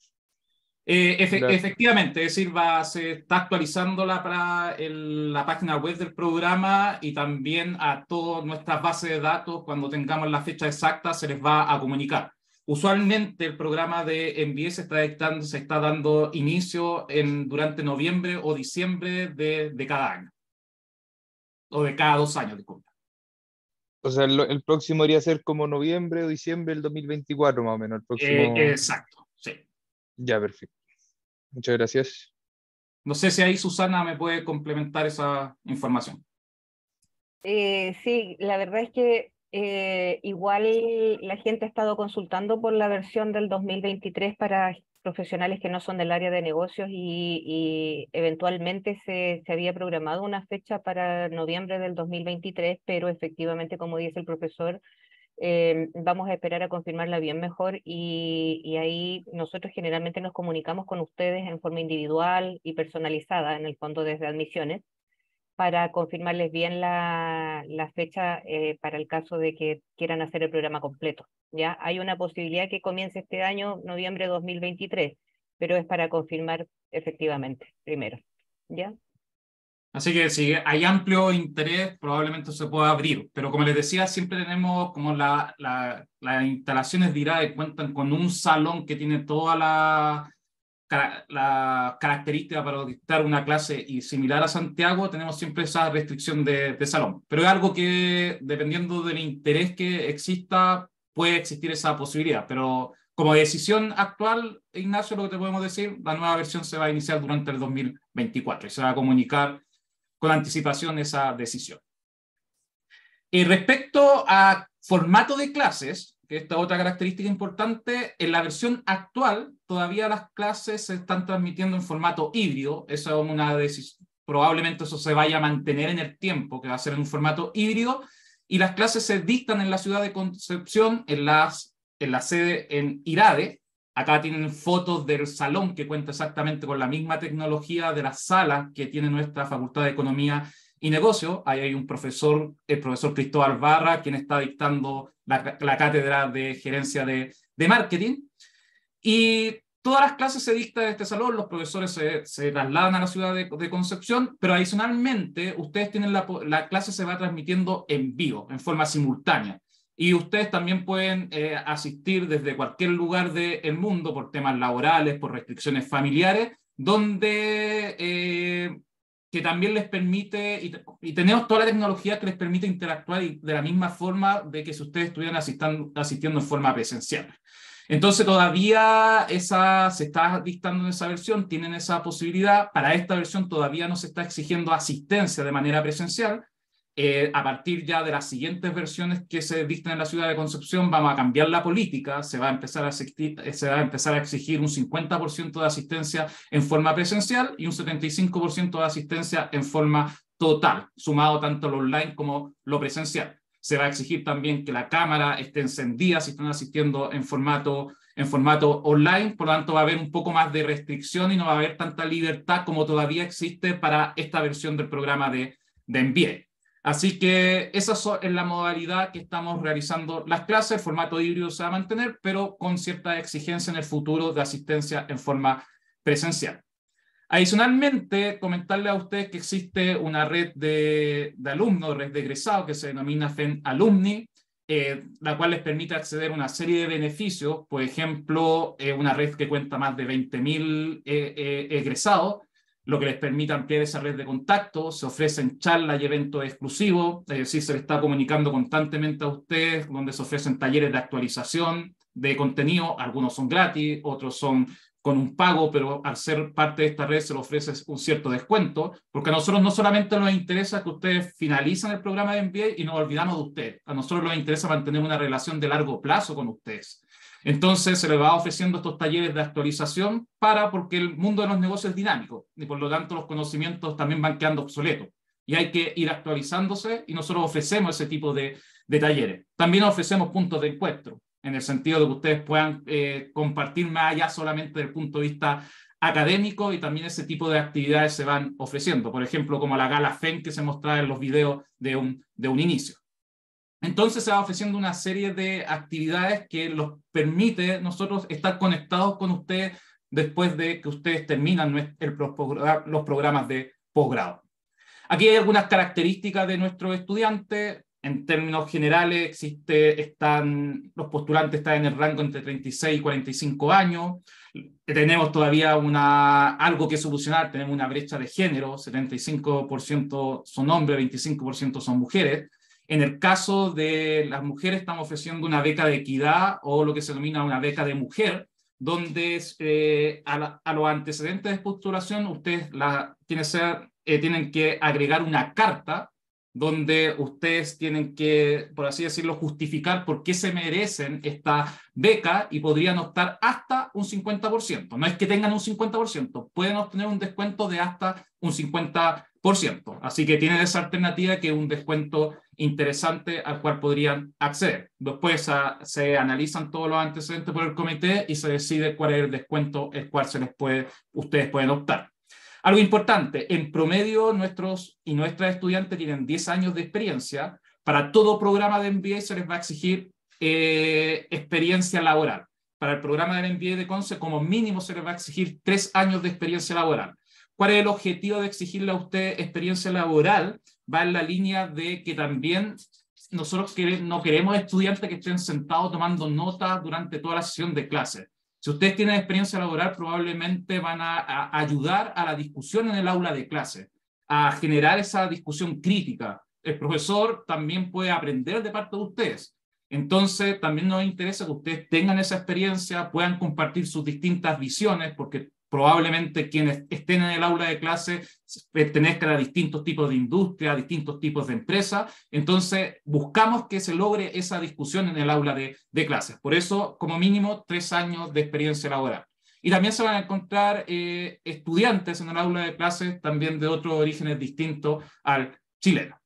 Eh, efectivamente, es decir, se está actualizando la, para la página web del programa y también a todas nuestras bases de datos, cuando tengamos la fecha exacta, se les va a comunicar. Usualmente el programa de MBS está se está dando inicio en, durante noviembre o diciembre de, de cada año, o de cada dos años, disculpe o sea, el, próximo iría ser como noviembre o diciembre del 2024, más o menos. Eh, exacto, sí. Ya, perfecto. Muchas gracias. No sé si ahí Susana me puede complementar esa información. Eh, sí, la verdad es que eh, igual la gente ha estado consultando por la versión del 2023 para profesionales que no son del área de negocios y, eventualmente se, había programado una fecha para noviembre del 2023, pero efectivamente, como dice el profesor, eh, vamos a esperar a confirmarla bien mejor y, y, ahí nosotros generalmente nos comunicamos con ustedes en forma individual y personalizada, en el fondo desde admisiones, para confirmarles bien la, fecha eh, para el caso de que quieran hacer el programa completo. ¿ya? Hay una posibilidad que comience este año, noviembre de 2023, pero es para confirmar efectivamente primero. ¿ya? Así que si hay amplio interés, probablemente se pueda abrir. Pero como les decía, siempre tenemos como la, la, las instalaciones de IRAE cuentan con un salón que tiene toda la la característica para dictar una clase y similar a Santiago, tenemos siempre esa restricción de, salón. Pero es algo que, dependiendo del interés que exista, puede existir esa posibilidad. Pero como decisión actual, Ignacio, lo que te podemos decir, la nueva versión se va a iniciar durante el 2024 y se va a comunicar con anticipación esa decisión. Y respecto a formato de clases, que esta otra característica importante, en la versión actual todavía las clases se están transmitiendo en formato híbrido. Eso es una decisión. Probablemente eso se vaya a mantener en el tiempo, que va a ser en un formato híbrido. Y las clases se dictan en la ciudad de Concepción, en, las, en la sede en Irade. Acá tienen fotos del salón que cuenta exactamente con la misma tecnología de la sala que tiene nuestra Facultad de Economía y Negocios, Ahí hay un profesor, el profesor Cristóbal Barra, quien está dictando la, cátedra de gerencia de, de marketing y todas las clases se dictan de este salón, los profesores se, trasladan a la ciudad de, Concepción, pero adicionalmente ustedes tienen la, la clase se va transmitiendo en vivo, en forma simultánea. Y ustedes también pueden eh, asistir desde cualquier lugar del mundo por temas laborales, por restricciones familiares, donde eh, que también les permite, y, tenemos toda la tecnología que les permite interactuar de la misma forma de que si ustedes estuvieran asistiendo, asistiendo en forma presencial. Entonces todavía esa, se está dictando en esa versión, tienen esa posibilidad. Para esta versión todavía no se está exigiendo asistencia de manera presencial. Eh, a partir ya de las siguientes versiones que se dictan en la ciudad de Concepción, vamos a cambiar la política, se va a empezar a exigir, eh, se va a empezar a exigir un 50% de asistencia en forma presencial y un 75% de asistencia en forma total, sumado tanto lo online como lo presencial se va a exigir también que la cámara esté encendida si están asistiendo en formato, en formato online, por lo tanto va a haber un poco más de restricción y no va a haber tanta libertad como todavía existe para esta versión del programa de, de Así que esa es la modalidad que estamos realizando las clases, el formato híbrido se va a mantener, pero con cierta exigencia en el futuro de asistencia en forma presencial. Adicionalmente, comentarle a ustedes que existe una red de, alumnos, red de egresados, que se denomina FEN Alumni, eh, la cual les permite acceder a una serie de beneficios, por ejemplo, eh, una red que cuenta más de 20.000 eh, egresados, lo que les permite ampliar esa red de contactos, se ofrecen charlas y eventos exclusivos, es decir, se les está comunicando constantemente a ustedes, donde se ofrecen talleres de actualización de contenido, algunos son gratis, otros son con un pago, pero al ser parte de esta red se le ofrece un cierto descuento, porque a nosotros no solamente nos interesa que ustedes finalicen el programa de MBA y nos olvidamos de ustedes, a nosotros nos interesa mantener una relación de largo plazo con ustedes. Entonces se le va ofreciendo estos talleres de actualización para, porque el mundo de los negocios es dinámico y por lo tanto los conocimientos también van quedando obsoletos y hay que ir actualizándose y nosotros ofrecemos ese tipo de, talleres. También ofrecemos puntos de encuentro en el sentido de que ustedes puedan eh, compartir más allá solamente del punto de vista académico y también ese tipo de actividades se van ofreciendo, por ejemplo, como la gala FEN que se mostraba en los videos de de un inicio. Entonces se va ofreciendo una serie de actividades que los permite nosotros estar conectados con ustedes después de que ustedes terminan los programas de posgrado. Aquí hay algunas características de nuestros estudiantes. En términos generales, existe, están, los postulantes están en el rango entre 36 y 45 años. Tenemos todavía una, algo que solucionar, tenemos una brecha de género, 75% son hombres, 25% son mujeres en el caso de las mujeres, estamos ofreciendo una beca de equidad o lo que se denomina una beca de mujer, donde eh, a, los antecedentes de postulación ustedes la, ser, eh, tienen que agregar una carta donde ustedes tienen que, por así decirlo, justificar por qué se merecen esta beca y podrían optar hasta un 50%. No es que tengan un 50%, pueden obtener un descuento de hasta un 50%. Así que tienen esa alternativa que es un descuento interesante al cual podrían acceder. Después ah, se analizan todos los antecedentes por el comité y se decide cuál es el descuento el cual se les puede, ustedes pueden optar. Algo importante, en promedio nuestros y nuestras estudiantes tienen 10 años de experiencia. Para todo programa de MBA se les va a exigir eh, experiencia laboral. Para el programa de MBA de CONCE, como mínimo se les va a exigir tres años de experiencia laboral. ¿Cuál es el objetivo de exigirle a usted experiencia laboral? Va en la línea de que también nosotros no queremos estudiantes que estén sentados tomando notas durante toda la sesión de clase. Si ustedes tienen experiencia laboral, probablemente van a, a ayudar a la discusión en el aula de clase, a generar esa discusión crítica. El profesor también puede aprender de parte de ustedes. Entonces, también nos interesa que ustedes tengan esa experiencia, puedan compartir sus distintas visiones, porque probablemente quienes estén en el aula de clase eh, pertenezcan a distintos tipos de industria, a distintos tipos de empresas. Entonces, buscamos que se logre esa discusión en el aula de, clases. Por eso, como mínimo, tres años de experiencia laboral. Y también se van a encontrar eh, estudiantes en el aula de clases también de otros orígenes distintos al chileno.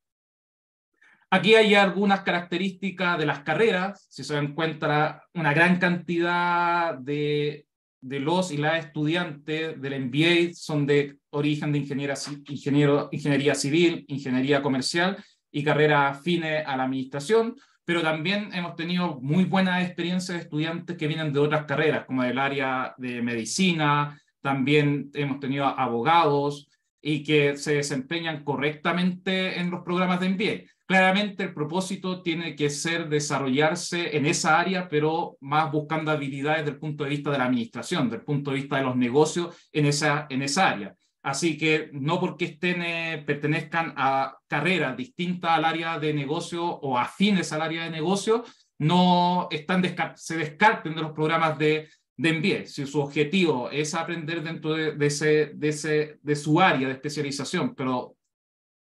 Aquí hay algunas características de las carreras. Si se encuentra una gran cantidad de de los y las estudiantes del MBA son de origen de ingeniero, ingeniería civil, ingeniería comercial y carrera afines a la administración, pero también hemos tenido muy buenas experiencias de estudiantes que vienen de otras carreras, como del área de medicina, también hemos tenido abogados y que se desempeñan correctamente en los programas de MBA. Claramente el propósito tiene que ser desarrollarse en esa área, pero más buscando habilidades del punto de vista de la administración, del punto de vista de los negocios en esa, en esa área. Así que no porque estén, eh, pertenezcan a carreras distintas al área de negocio o afines al área de negocio, no están se descarten de los programas de, de Si su objetivo es aprender dentro de, ese, de, ese, de su área de especialización, pero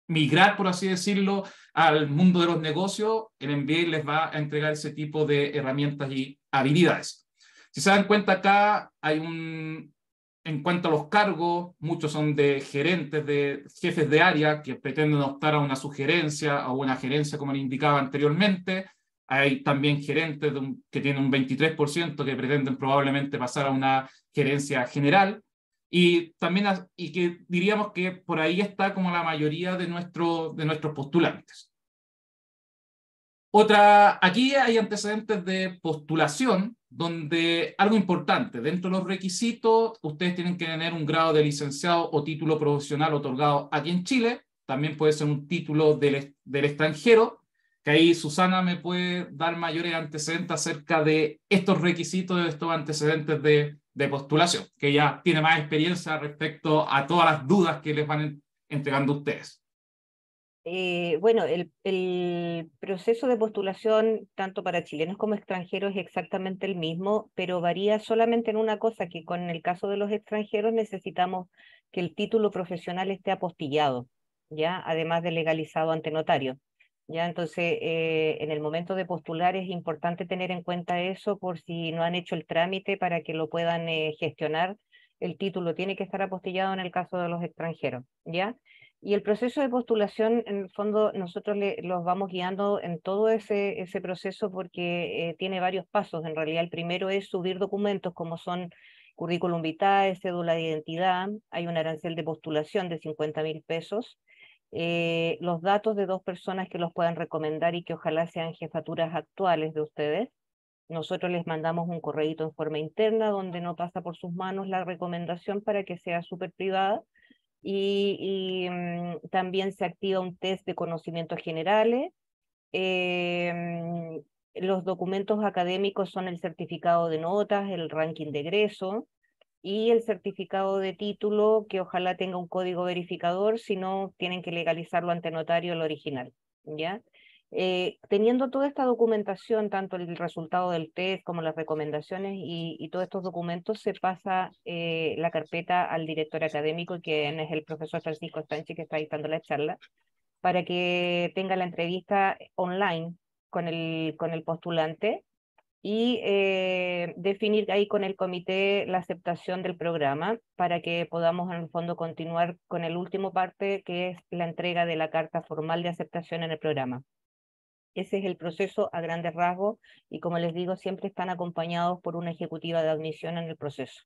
migrar, por así decirlo, al mundo de los negocios, el MBA les va a entregar ese tipo de herramientas y habilidades. Si se dan cuenta acá, hay un, en cuanto a los cargos, muchos son de gerentes, de jefes de área que pretenden optar a una sugerencia o una gerencia, como le indicaba anteriormente. Hay también gerentes que tienen un 23% que pretenden probablemente pasar a una gerencia general y también y que diríamos que por ahí está como la mayoría de, nuestro, de nuestros postulantes. Otra, aquí hay antecedentes de postulación, donde algo importante, dentro de los requisitos, ustedes tienen que tener un grado de licenciado o título profesional otorgado aquí en Chile, también puede ser un título del, del extranjero, que ahí Susana me puede dar mayores antecedentes acerca de estos requisitos, de estos antecedentes de, de postulación, que ya tiene más experiencia respecto a todas las dudas que les van entregando ustedes. Eh, bueno, el, el, proceso de postulación, tanto para chilenos como extranjeros, es exactamente el mismo, pero varía solamente en una cosa, que con el caso de los extranjeros necesitamos que el título profesional esté apostillado, ¿ya? además de legalizado ante notario. Entonces, eh, en el momento de postular es importante tener en cuenta eso por si no han hecho el trámite para que lo puedan eh, gestionar. El título tiene que estar apostillado en el caso de los extranjeros, ¿ya? Y el proceso de postulación, en el fondo, nosotros los vamos guiando en todo ese, proceso porque eh, tiene varios pasos. En realidad, el primero es subir documentos como son currículum vitae, cédula de identidad. Hay un arancel de postulación de 50 mil pesos. Eh, los datos de dos personas que los puedan recomendar y que ojalá sean jefaturas actuales de ustedes. Nosotros les mandamos un correo en forma interna donde no pasa por sus manos la recomendación para que sea súper privada y, mm, también se activa un test de conocimientos generales. Em, los documentos académicos son el certificado de notas, el ranking de egreso, y el certificado de título que ojalá tenga un código verificador, si no tienen que legalizarlo ante notario el original, ¿ya? Eh, teniendo toda esta documentación, tanto el resultado del test como las recomendaciones y, todos estos documentos, se pasa eh, la carpeta al director académico, quien es el profesor Francisco Sánchez, que está dictando la charla, para que tenga la entrevista online con el, con el postulante y eh, definir ahí con el comité la aceptación del programa para que podamos en el fondo continuar con el último parte que es la entrega de la carta formal de aceptación en el programa. Ese es el proceso a grandes rasgos y como les digo, siempre están acompañados por una ejecutiva de admisión en el proceso.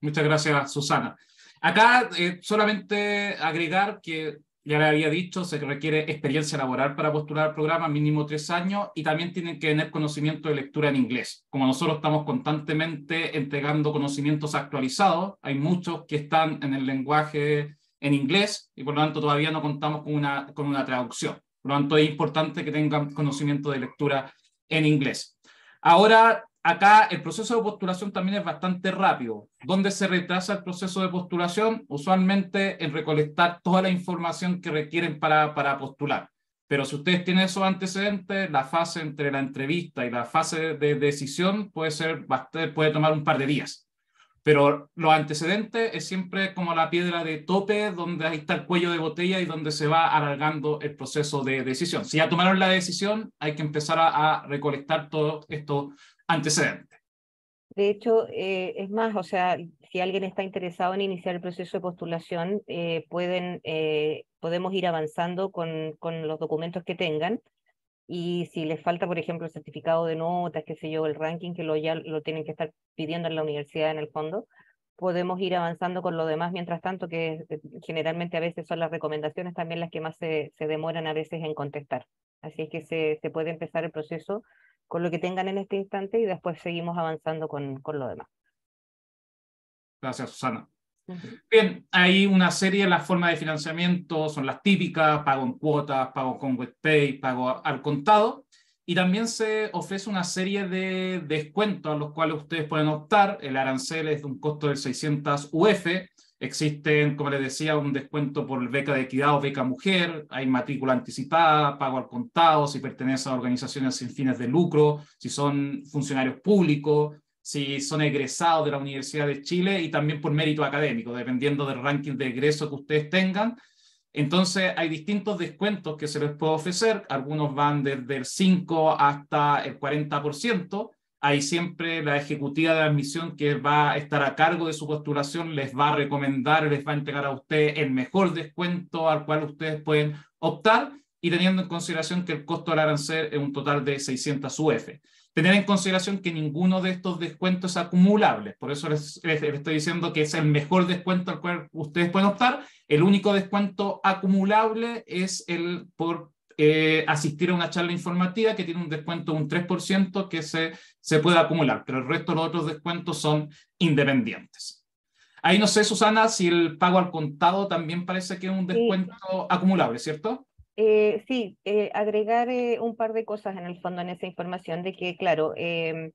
Muchas gracias, Susana. Acá eh, solamente agregar que ya le había dicho, se requiere experiencia laboral para postular al programa, mínimo tres años, y también tienen que tener conocimiento de lectura en inglés. Como nosotros estamos constantemente entregando conocimientos actualizados, hay muchos que están en el lenguaje en inglés y por lo tanto todavía no contamos con una, con una traducción. Por lo tanto, es importante que tengan conocimiento de lectura en inglés. Ahora acá el proceso de postulación también es bastante rápido. ¿Dónde se retrasa el proceso de postulación? Usualmente en recolectar toda la información que requieren para, para postular. Pero si ustedes tienen esos antecedentes, la fase entre la entrevista y la fase de decisión puede, ser, puede tomar un par de días. Pero los antecedentes es siempre como la piedra de tope donde ahí está el cuello de botella y donde se va alargando el proceso de decisión. Si ya tomaron la decisión, hay que empezar a, recolectar todo esto antecedente. De hecho, eh, es más, o sea, si alguien está interesado en iniciar el proceso de postulación, eh, pueden, eh, podemos ir avanzando con, con, los documentos que tengan. Y si les falta, por ejemplo, el certificado de notas, qué sé yo, el ranking, que lo ya lo tienen que estar pidiendo en la universidad en el fondo, podemos ir avanzando con lo demás mientras tanto, que eh, generalmente a veces son las recomendaciones también las que más se, se demoran a veces en contestar. Así es que se, se, puede empezar el proceso con lo que tengan en este instante y después seguimos avanzando con, con lo demás. Gracias, Susana. Bien, hay una serie de las formas de financiamiento, son las típicas, pago en cuotas, pago con WebPay, pago al contado, y también se ofrece una serie de descuentos a los cuales ustedes pueden optar. El arancel es de un costo del 600 UF. Existen, como les decía, un descuento por beca de equidad o beca mujer. Hay matrícula anticipada, pago al contado, si pertenece a organizaciones sin fines de lucro, si son funcionarios públicos, si son egresados de la Universidad de Chile y también por mérito académico, dependiendo del ranking de egreso que ustedes tengan entonces, hay distintos descuentos que se les puede ofrecer. Algunos van desde el 5 hasta el 40%. hay siempre la ejecutiva de admisión que va a estar a cargo de su postulación les va a recomendar, les va a entregar a usted el mejor descuento al cual ustedes pueden optar y teniendo en consideración que el costo del arancel es un total de 600 UF tener en consideración que ninguno de estos descuentos es acumulable. Por eso les, estoy diciendo que es el mejor descuento al cual ustedes pueden optar. El único descuento acumulable es el por eh, asistir a una charla informativa que tiene un descuento de un 3% que se, se puede acumular, pero el resto de los otros descuentos son independientes. Ahí no sé, Susana, si el pago al contado también parece que es un descuento acumulable, ¿cierto? Eh, sí, eh, agregar eh, un par de cosas en el fondo en esa información de que, claro, em,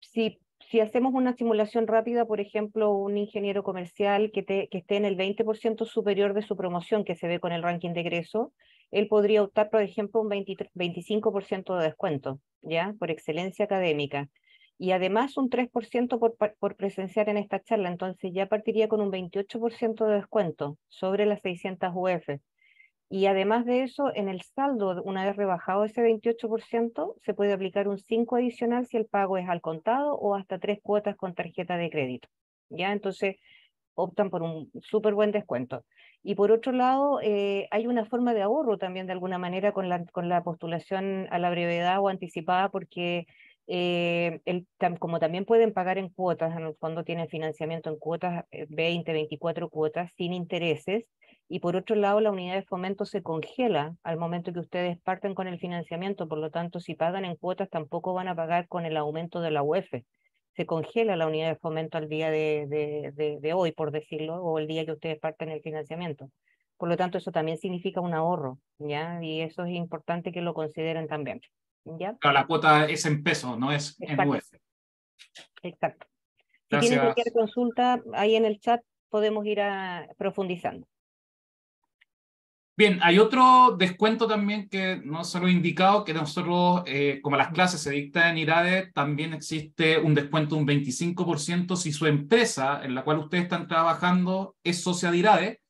si, si, hacemos una simulación rápida, por ejemplo, un ingeniero comercial que, que esté en el 20% superior de su promoción que se ve con el ranking de egreso, él podría optar, por ejemplo, un 25% de descuento, ¿ya? Por excelencia académica. Y además un 3% por, por presenciar en esta charla, entonces ya partiría con un 28% de descuento sobre las 600 UF y además de eso, en el saldo, una vez rebajado ese 28%, se puede aplicar un 5 adicional si el pago es al contado o hasta tres cuotas con tarjeta de crédito. ¿Ya? Entonces, optan por un súper buen descuento. Y por otro lado, eh, hay una forma de ahorro también de alguna manera con la, con la postulación a la brevedad o anticipada, porque eh, el, como también pueden pagar en cuotas, en el fondo tienen financiamiento en cuotas, 20, eh, 24 cuotas sin intereses, y por otro lado la unidad de fomento se congela al momento que ustedes parten con el financiamiento, por lo tanto si pagan en cuotas tampoco van a pagar con el aumento de la UEF. E. Se congela la unidad de fomento al día de, de, de, hoy, por decirlo, o el día que ustedes parten el financiamiento. Por lo tanto, eso también significa un ahorro, ¿ya? Y eso es importante que lo consideren también, ¿ya? la cuota es en peso, no es en UEF. E. Exacto. Si tienen cualquier consulta, ahí en el chat podemos ir a, profundizando. Bien, hay otro descuento también que no se lo indicado, que nosotros, eh, como las clases se dictan en IRADE, también existe un descuento de un 25% si su empresa en la cual ustedes están trabajando es socia de IRADE,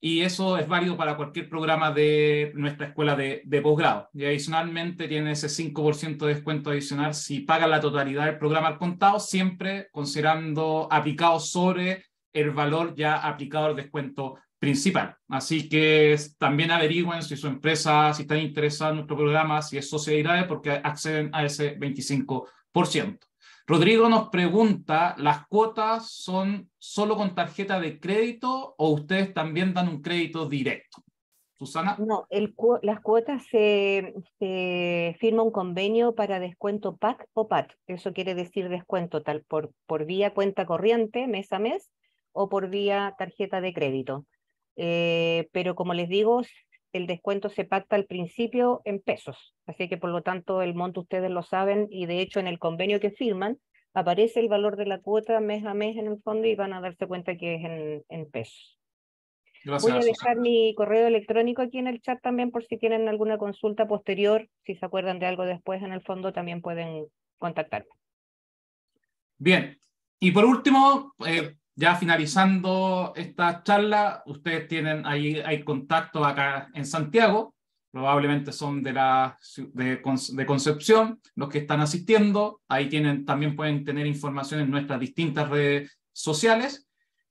y eso es válido para cualquier programa de nuestra escuela de, de posgrado. Y adicionalmente tiene ese 5% de descuento adicional si paga la totalidad del programa al contado, siempre considerando aplicado sobre el valor ya aplicado al descuento principal. Así que también averigüen si su empresa, si están interesados en nuestro programa, si es sociedad porque acceden a ese 25%. Rodrigo nos pregunta, ¿las cuotas son solo con tarjeta de crédito o ustedes también dan un crédito directo? Susana. No, las cuotas se, firma un convenio para descuento PAC o PAT. Eso quiere decir descuento tal por, por vía cuenta corriente mes a mes o por vía tarjeta de crédito. Eh, pero como les digo, el descuento se pacta al principio en pesos, así que por lo tanto el monto ustedes lo saben y de hecho en el convenio que firman aparece el valor de la cuota mes a mes en el fondo y van a darse cuenta que es en, pesos. Gracias. Voy a dejar mi correo electrónico aquí en el chat también por si tienen alguna consulta posterior, si se acuerdan de algo después en el fondo también pueden contactarme. Bien, y por último, eh, ya finalizando esta charla, ustedes tienen ahí, hay contactos acá en Santiago, probablemente son de, la, de, Concepción, los que están asistiendo, ahí tienen, también pueden tener información en nuestras distintas redes sociales.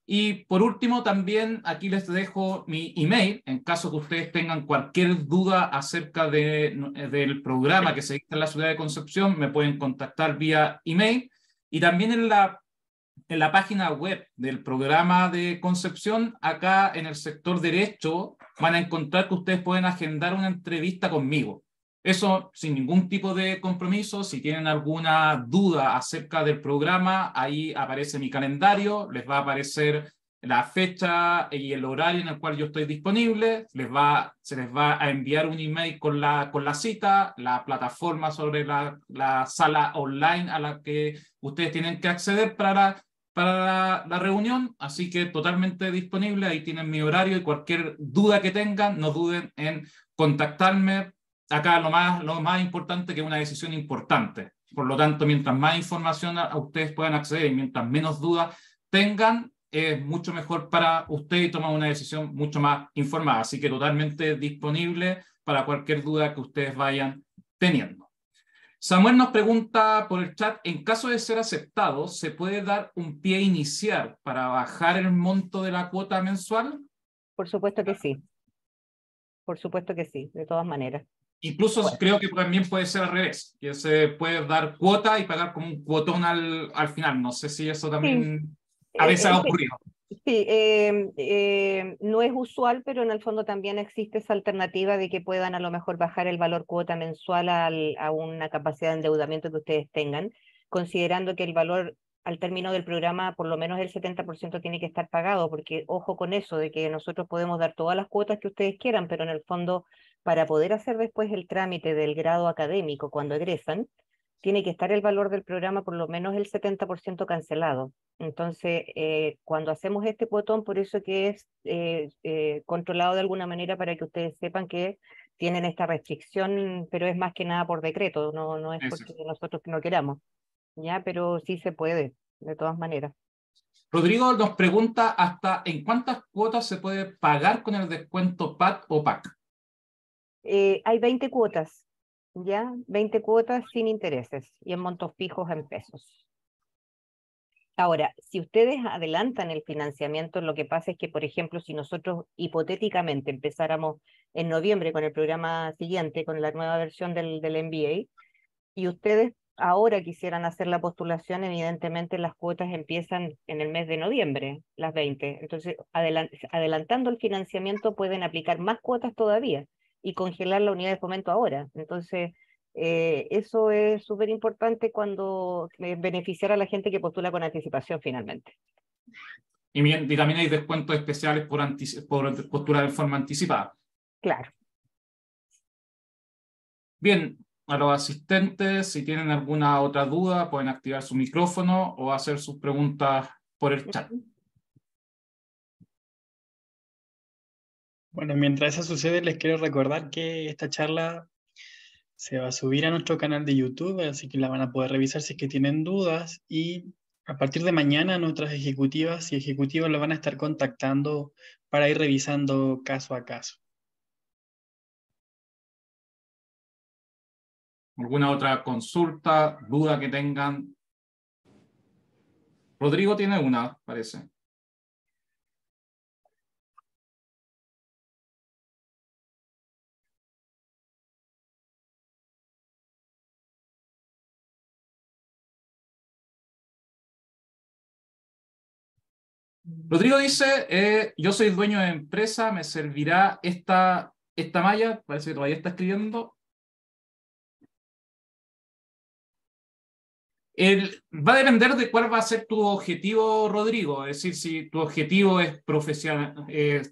Y por último, también aquí les dejo mi email en caso que ustedes tengan cualquier duda acerca del programa que se dicta en la ciudad de Concepción, me pueden contactar vía email. Y también en la en la página web del programa de Concepción, acá en el sector derecho, van a encontrar que ustedes pueden agendar una entrevista conmigo. Eso sin ningún tipo de compromiso. Si tienen alguna duda acerca del programa, ahí aparece mi calendario, les va a aparecer la fecha y el horario en el cual yo estoy disponible, les va, se les va a enviar un email con la, con la cita, la plataforma sobre la, la sala online a la que ustedes tienen que acceder para, la, para la, reunión, así que totalmente disponible, ahí tienen mi horario y cualquier duda que tengan, no duden en contactarme. Acá lo más, lo más importante que es una decisión importante. Por lo tanto, mientras más información a, a ustedes puedan acceder y mientras menos dudas tengan, es mucho mejor para usted y toma una decisión mucho más informada. Así que totalmente disponible para cualquier duda que ustedes vayan teniendo. Samuel nos pregunta por el chat, en caso de ser aceptado, ¿se puede dar un pie inicial para bajar el monto de la cuota mensual? Por supuesto que sí. Por supuesto que sí, de todas maneras. Incluso creo que también puede ser al revés, que se puede dar cuota y pagar como un cuotón al, al final. No sé si eso también... A veces ha ocurrido. Sí, em, em, no es usual, pero en el fondo también existe esa alternativa de que puedan a lo mejor bajar el valor cuota mensual a una capacidad de endeudamiento que ustedes tengan, considerando que el valor al término del programa por lo menos el 70% tiene que estar pagado, porque ojo con eso, de que nosotros podemos dar todas las cuotas que ustedes quieran, pero en el fondo para poder hacer después el trámite del grado académico cuando egresan, tiene que estar el valor del programa por lo menos el 70% cancelado. Entonces, eh, cuando hacemos este cuotón, por eso que es eh, eh, controlado de alguna manera para que ustedes sepan que tienen esta restricción, pero es más que nada por decreto, no, no es porque nosotros no queramos, ¿ya? Pero sí se puede, de todas maneras. Rodrigo nos pregunta hasta en cuántas cuotas se puede pagar con el descuento PAT o PAC. hay 20 cuotas ¿ya? 20 cuotas sin intereses y en montos fijos en pesos. Ahora, si ustedes adelantan el financiamiento, lo que pasa es que, por ejemplo, si nosotros hipotéticamente empezáramos en noviembre con el programa siguiente, con la nueva versión del, del MBA, y ustedes ahora quisieran hacer la postulación, evidentemente las cuotas empiezan en el mes de noviembre, las 20. Entonces, adelantando el financiamiento pueden aplicar más cuotas todavía y congelar la unidad de fomento ahora. Entonces, eh, eso es súper importante cuando eh, beneficiar a la gente que postula con anticipación finalmente. Y, también hay descuentos especiales por, por postular en forma anticipada. Claro. Bien, a los asistentes, si tienen alguna otra duda, pueden activar su micrófono o hacer sus preguntas por el chat. Bueno, mientras eso sucede, les quiero recordar que esta charla se va a subir a nuestro canal de YouTube, así que la van a poder revisar si es que tienen dudas. Y a partir de mañana, nuestras ejecutivas y ejecutivos la van a estar contactando para ir revisando caso a caso. ¿Alguna otra consulta, duda que tengan? Rodrigo tiene una, parece. Rodrigo dice, eh, yo soy dueño de empresa, me servirá esta, esta malla, parece que todavía está escribiendo. El, va a depender de cuál va a ser tu objetivo, Rodrigo. Es decir, si tu objetivo es,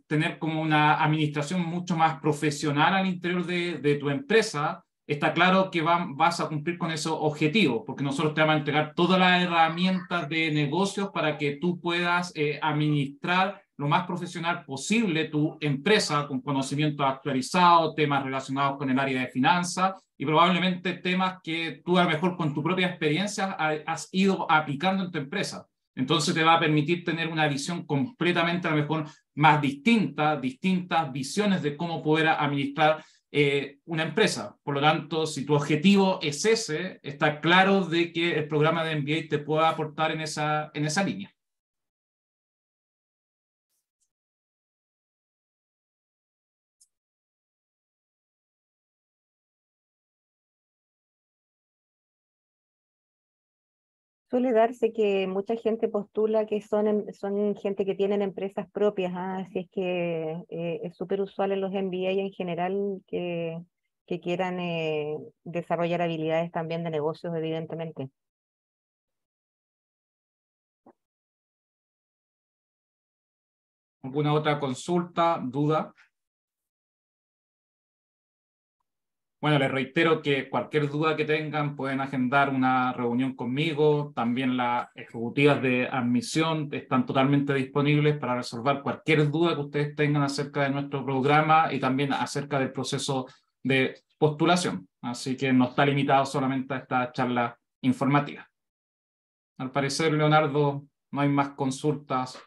tener como una administración mucho más profesional al interior de tu empresa, está claro que vas a cumplir con esos objetivos, porque nosotros te vamos a entregar todas las herramientas de negocios para que tú puedas eh, administrar lo más profesional posible tu empresa con conocimiento actualizado, temas relacionados con el área de finanzas y probablemente temas que tú a lo mejor con tu propia experiencia has ido aplicando en tu empresa. Entonces te va a permitir tener una visión completamente a lo mejor más distinta, distintas visiones de cómo poder administrar eh, una empresa. Por lo tanto, si tu objetivo es ese, está claro de que el programa de MBA te pueda aportar en esa línea. suele darse que mucha gente postula que son, em, son gente que tienen empresas propias, ah, así es que eh, es súper usual en los MBA y en general que, que quieran eh, desarrollar habilidades también de negocios, evidentemente. ¿Alguna otra consulta, duda? Bueno, les reitero que cualquier duda que tengan pueden agendar una reunión conmigo. También las ejecutivas de admisión están totalmente disponibles para resolver cualquier duda que ustedes tengan acerca de nuestro programa y también acerca del proceso de postulación. Así que no está limitado solamente a esta charla informativa. Al parecer, Leonardo, no hay más consultas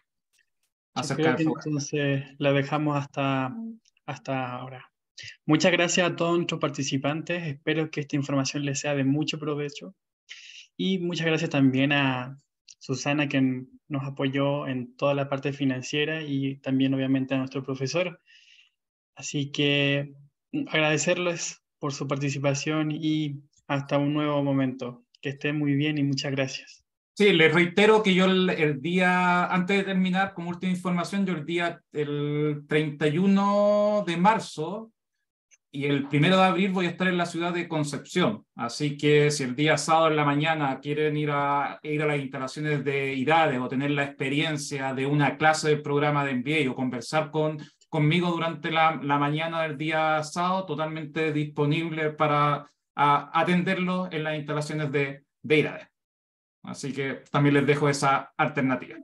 acerca de... Entonces la dejamos hasta, hasta ahora. Muchas gracias a todos nuestros participantes. Espero que esta información les sea de mucho provecho. Y muchas gracias también a Susana, que nos apoyó en toda la parte financiera y también obviamente a nuestro profesor. Así que mm, agradecerles por su participación y hasta un nuevo momento. Que estén muy bien y muchas gracias. Sí, les reitero que yo el, día, antes de terminar, como última información, yo el día el 31 de marzo y el primero de abril voy a estar en la ciudad de Concepción. Así que si el día sábado en la mañana quieren ir a, ir a las instalaciones de IDADE o tener la experiencia de una clase de programa de envío o conversar con, conmigo durante la, mañana del día sábado, totalmente disponible para atenderlo en las instalaciones de, de Así que también les dejo esa alternativa.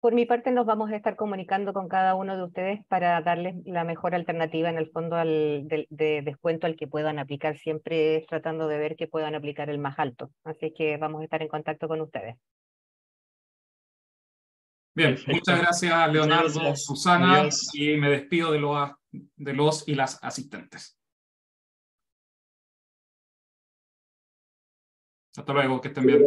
Por mi parte, nos vamos a estar comunicando con cada uno de ustedes para darles la mejor alternativa en el fondo de, descuento al que puedan aplicar, siempre tratando de ver que puedan aplicar el más alto. Así que vamos a estar en contacto con ustedes. Bien, muchas gracias Leonardo, Susana, y me despido de los, de los y las asistentes. Hasta luego, que estén bien.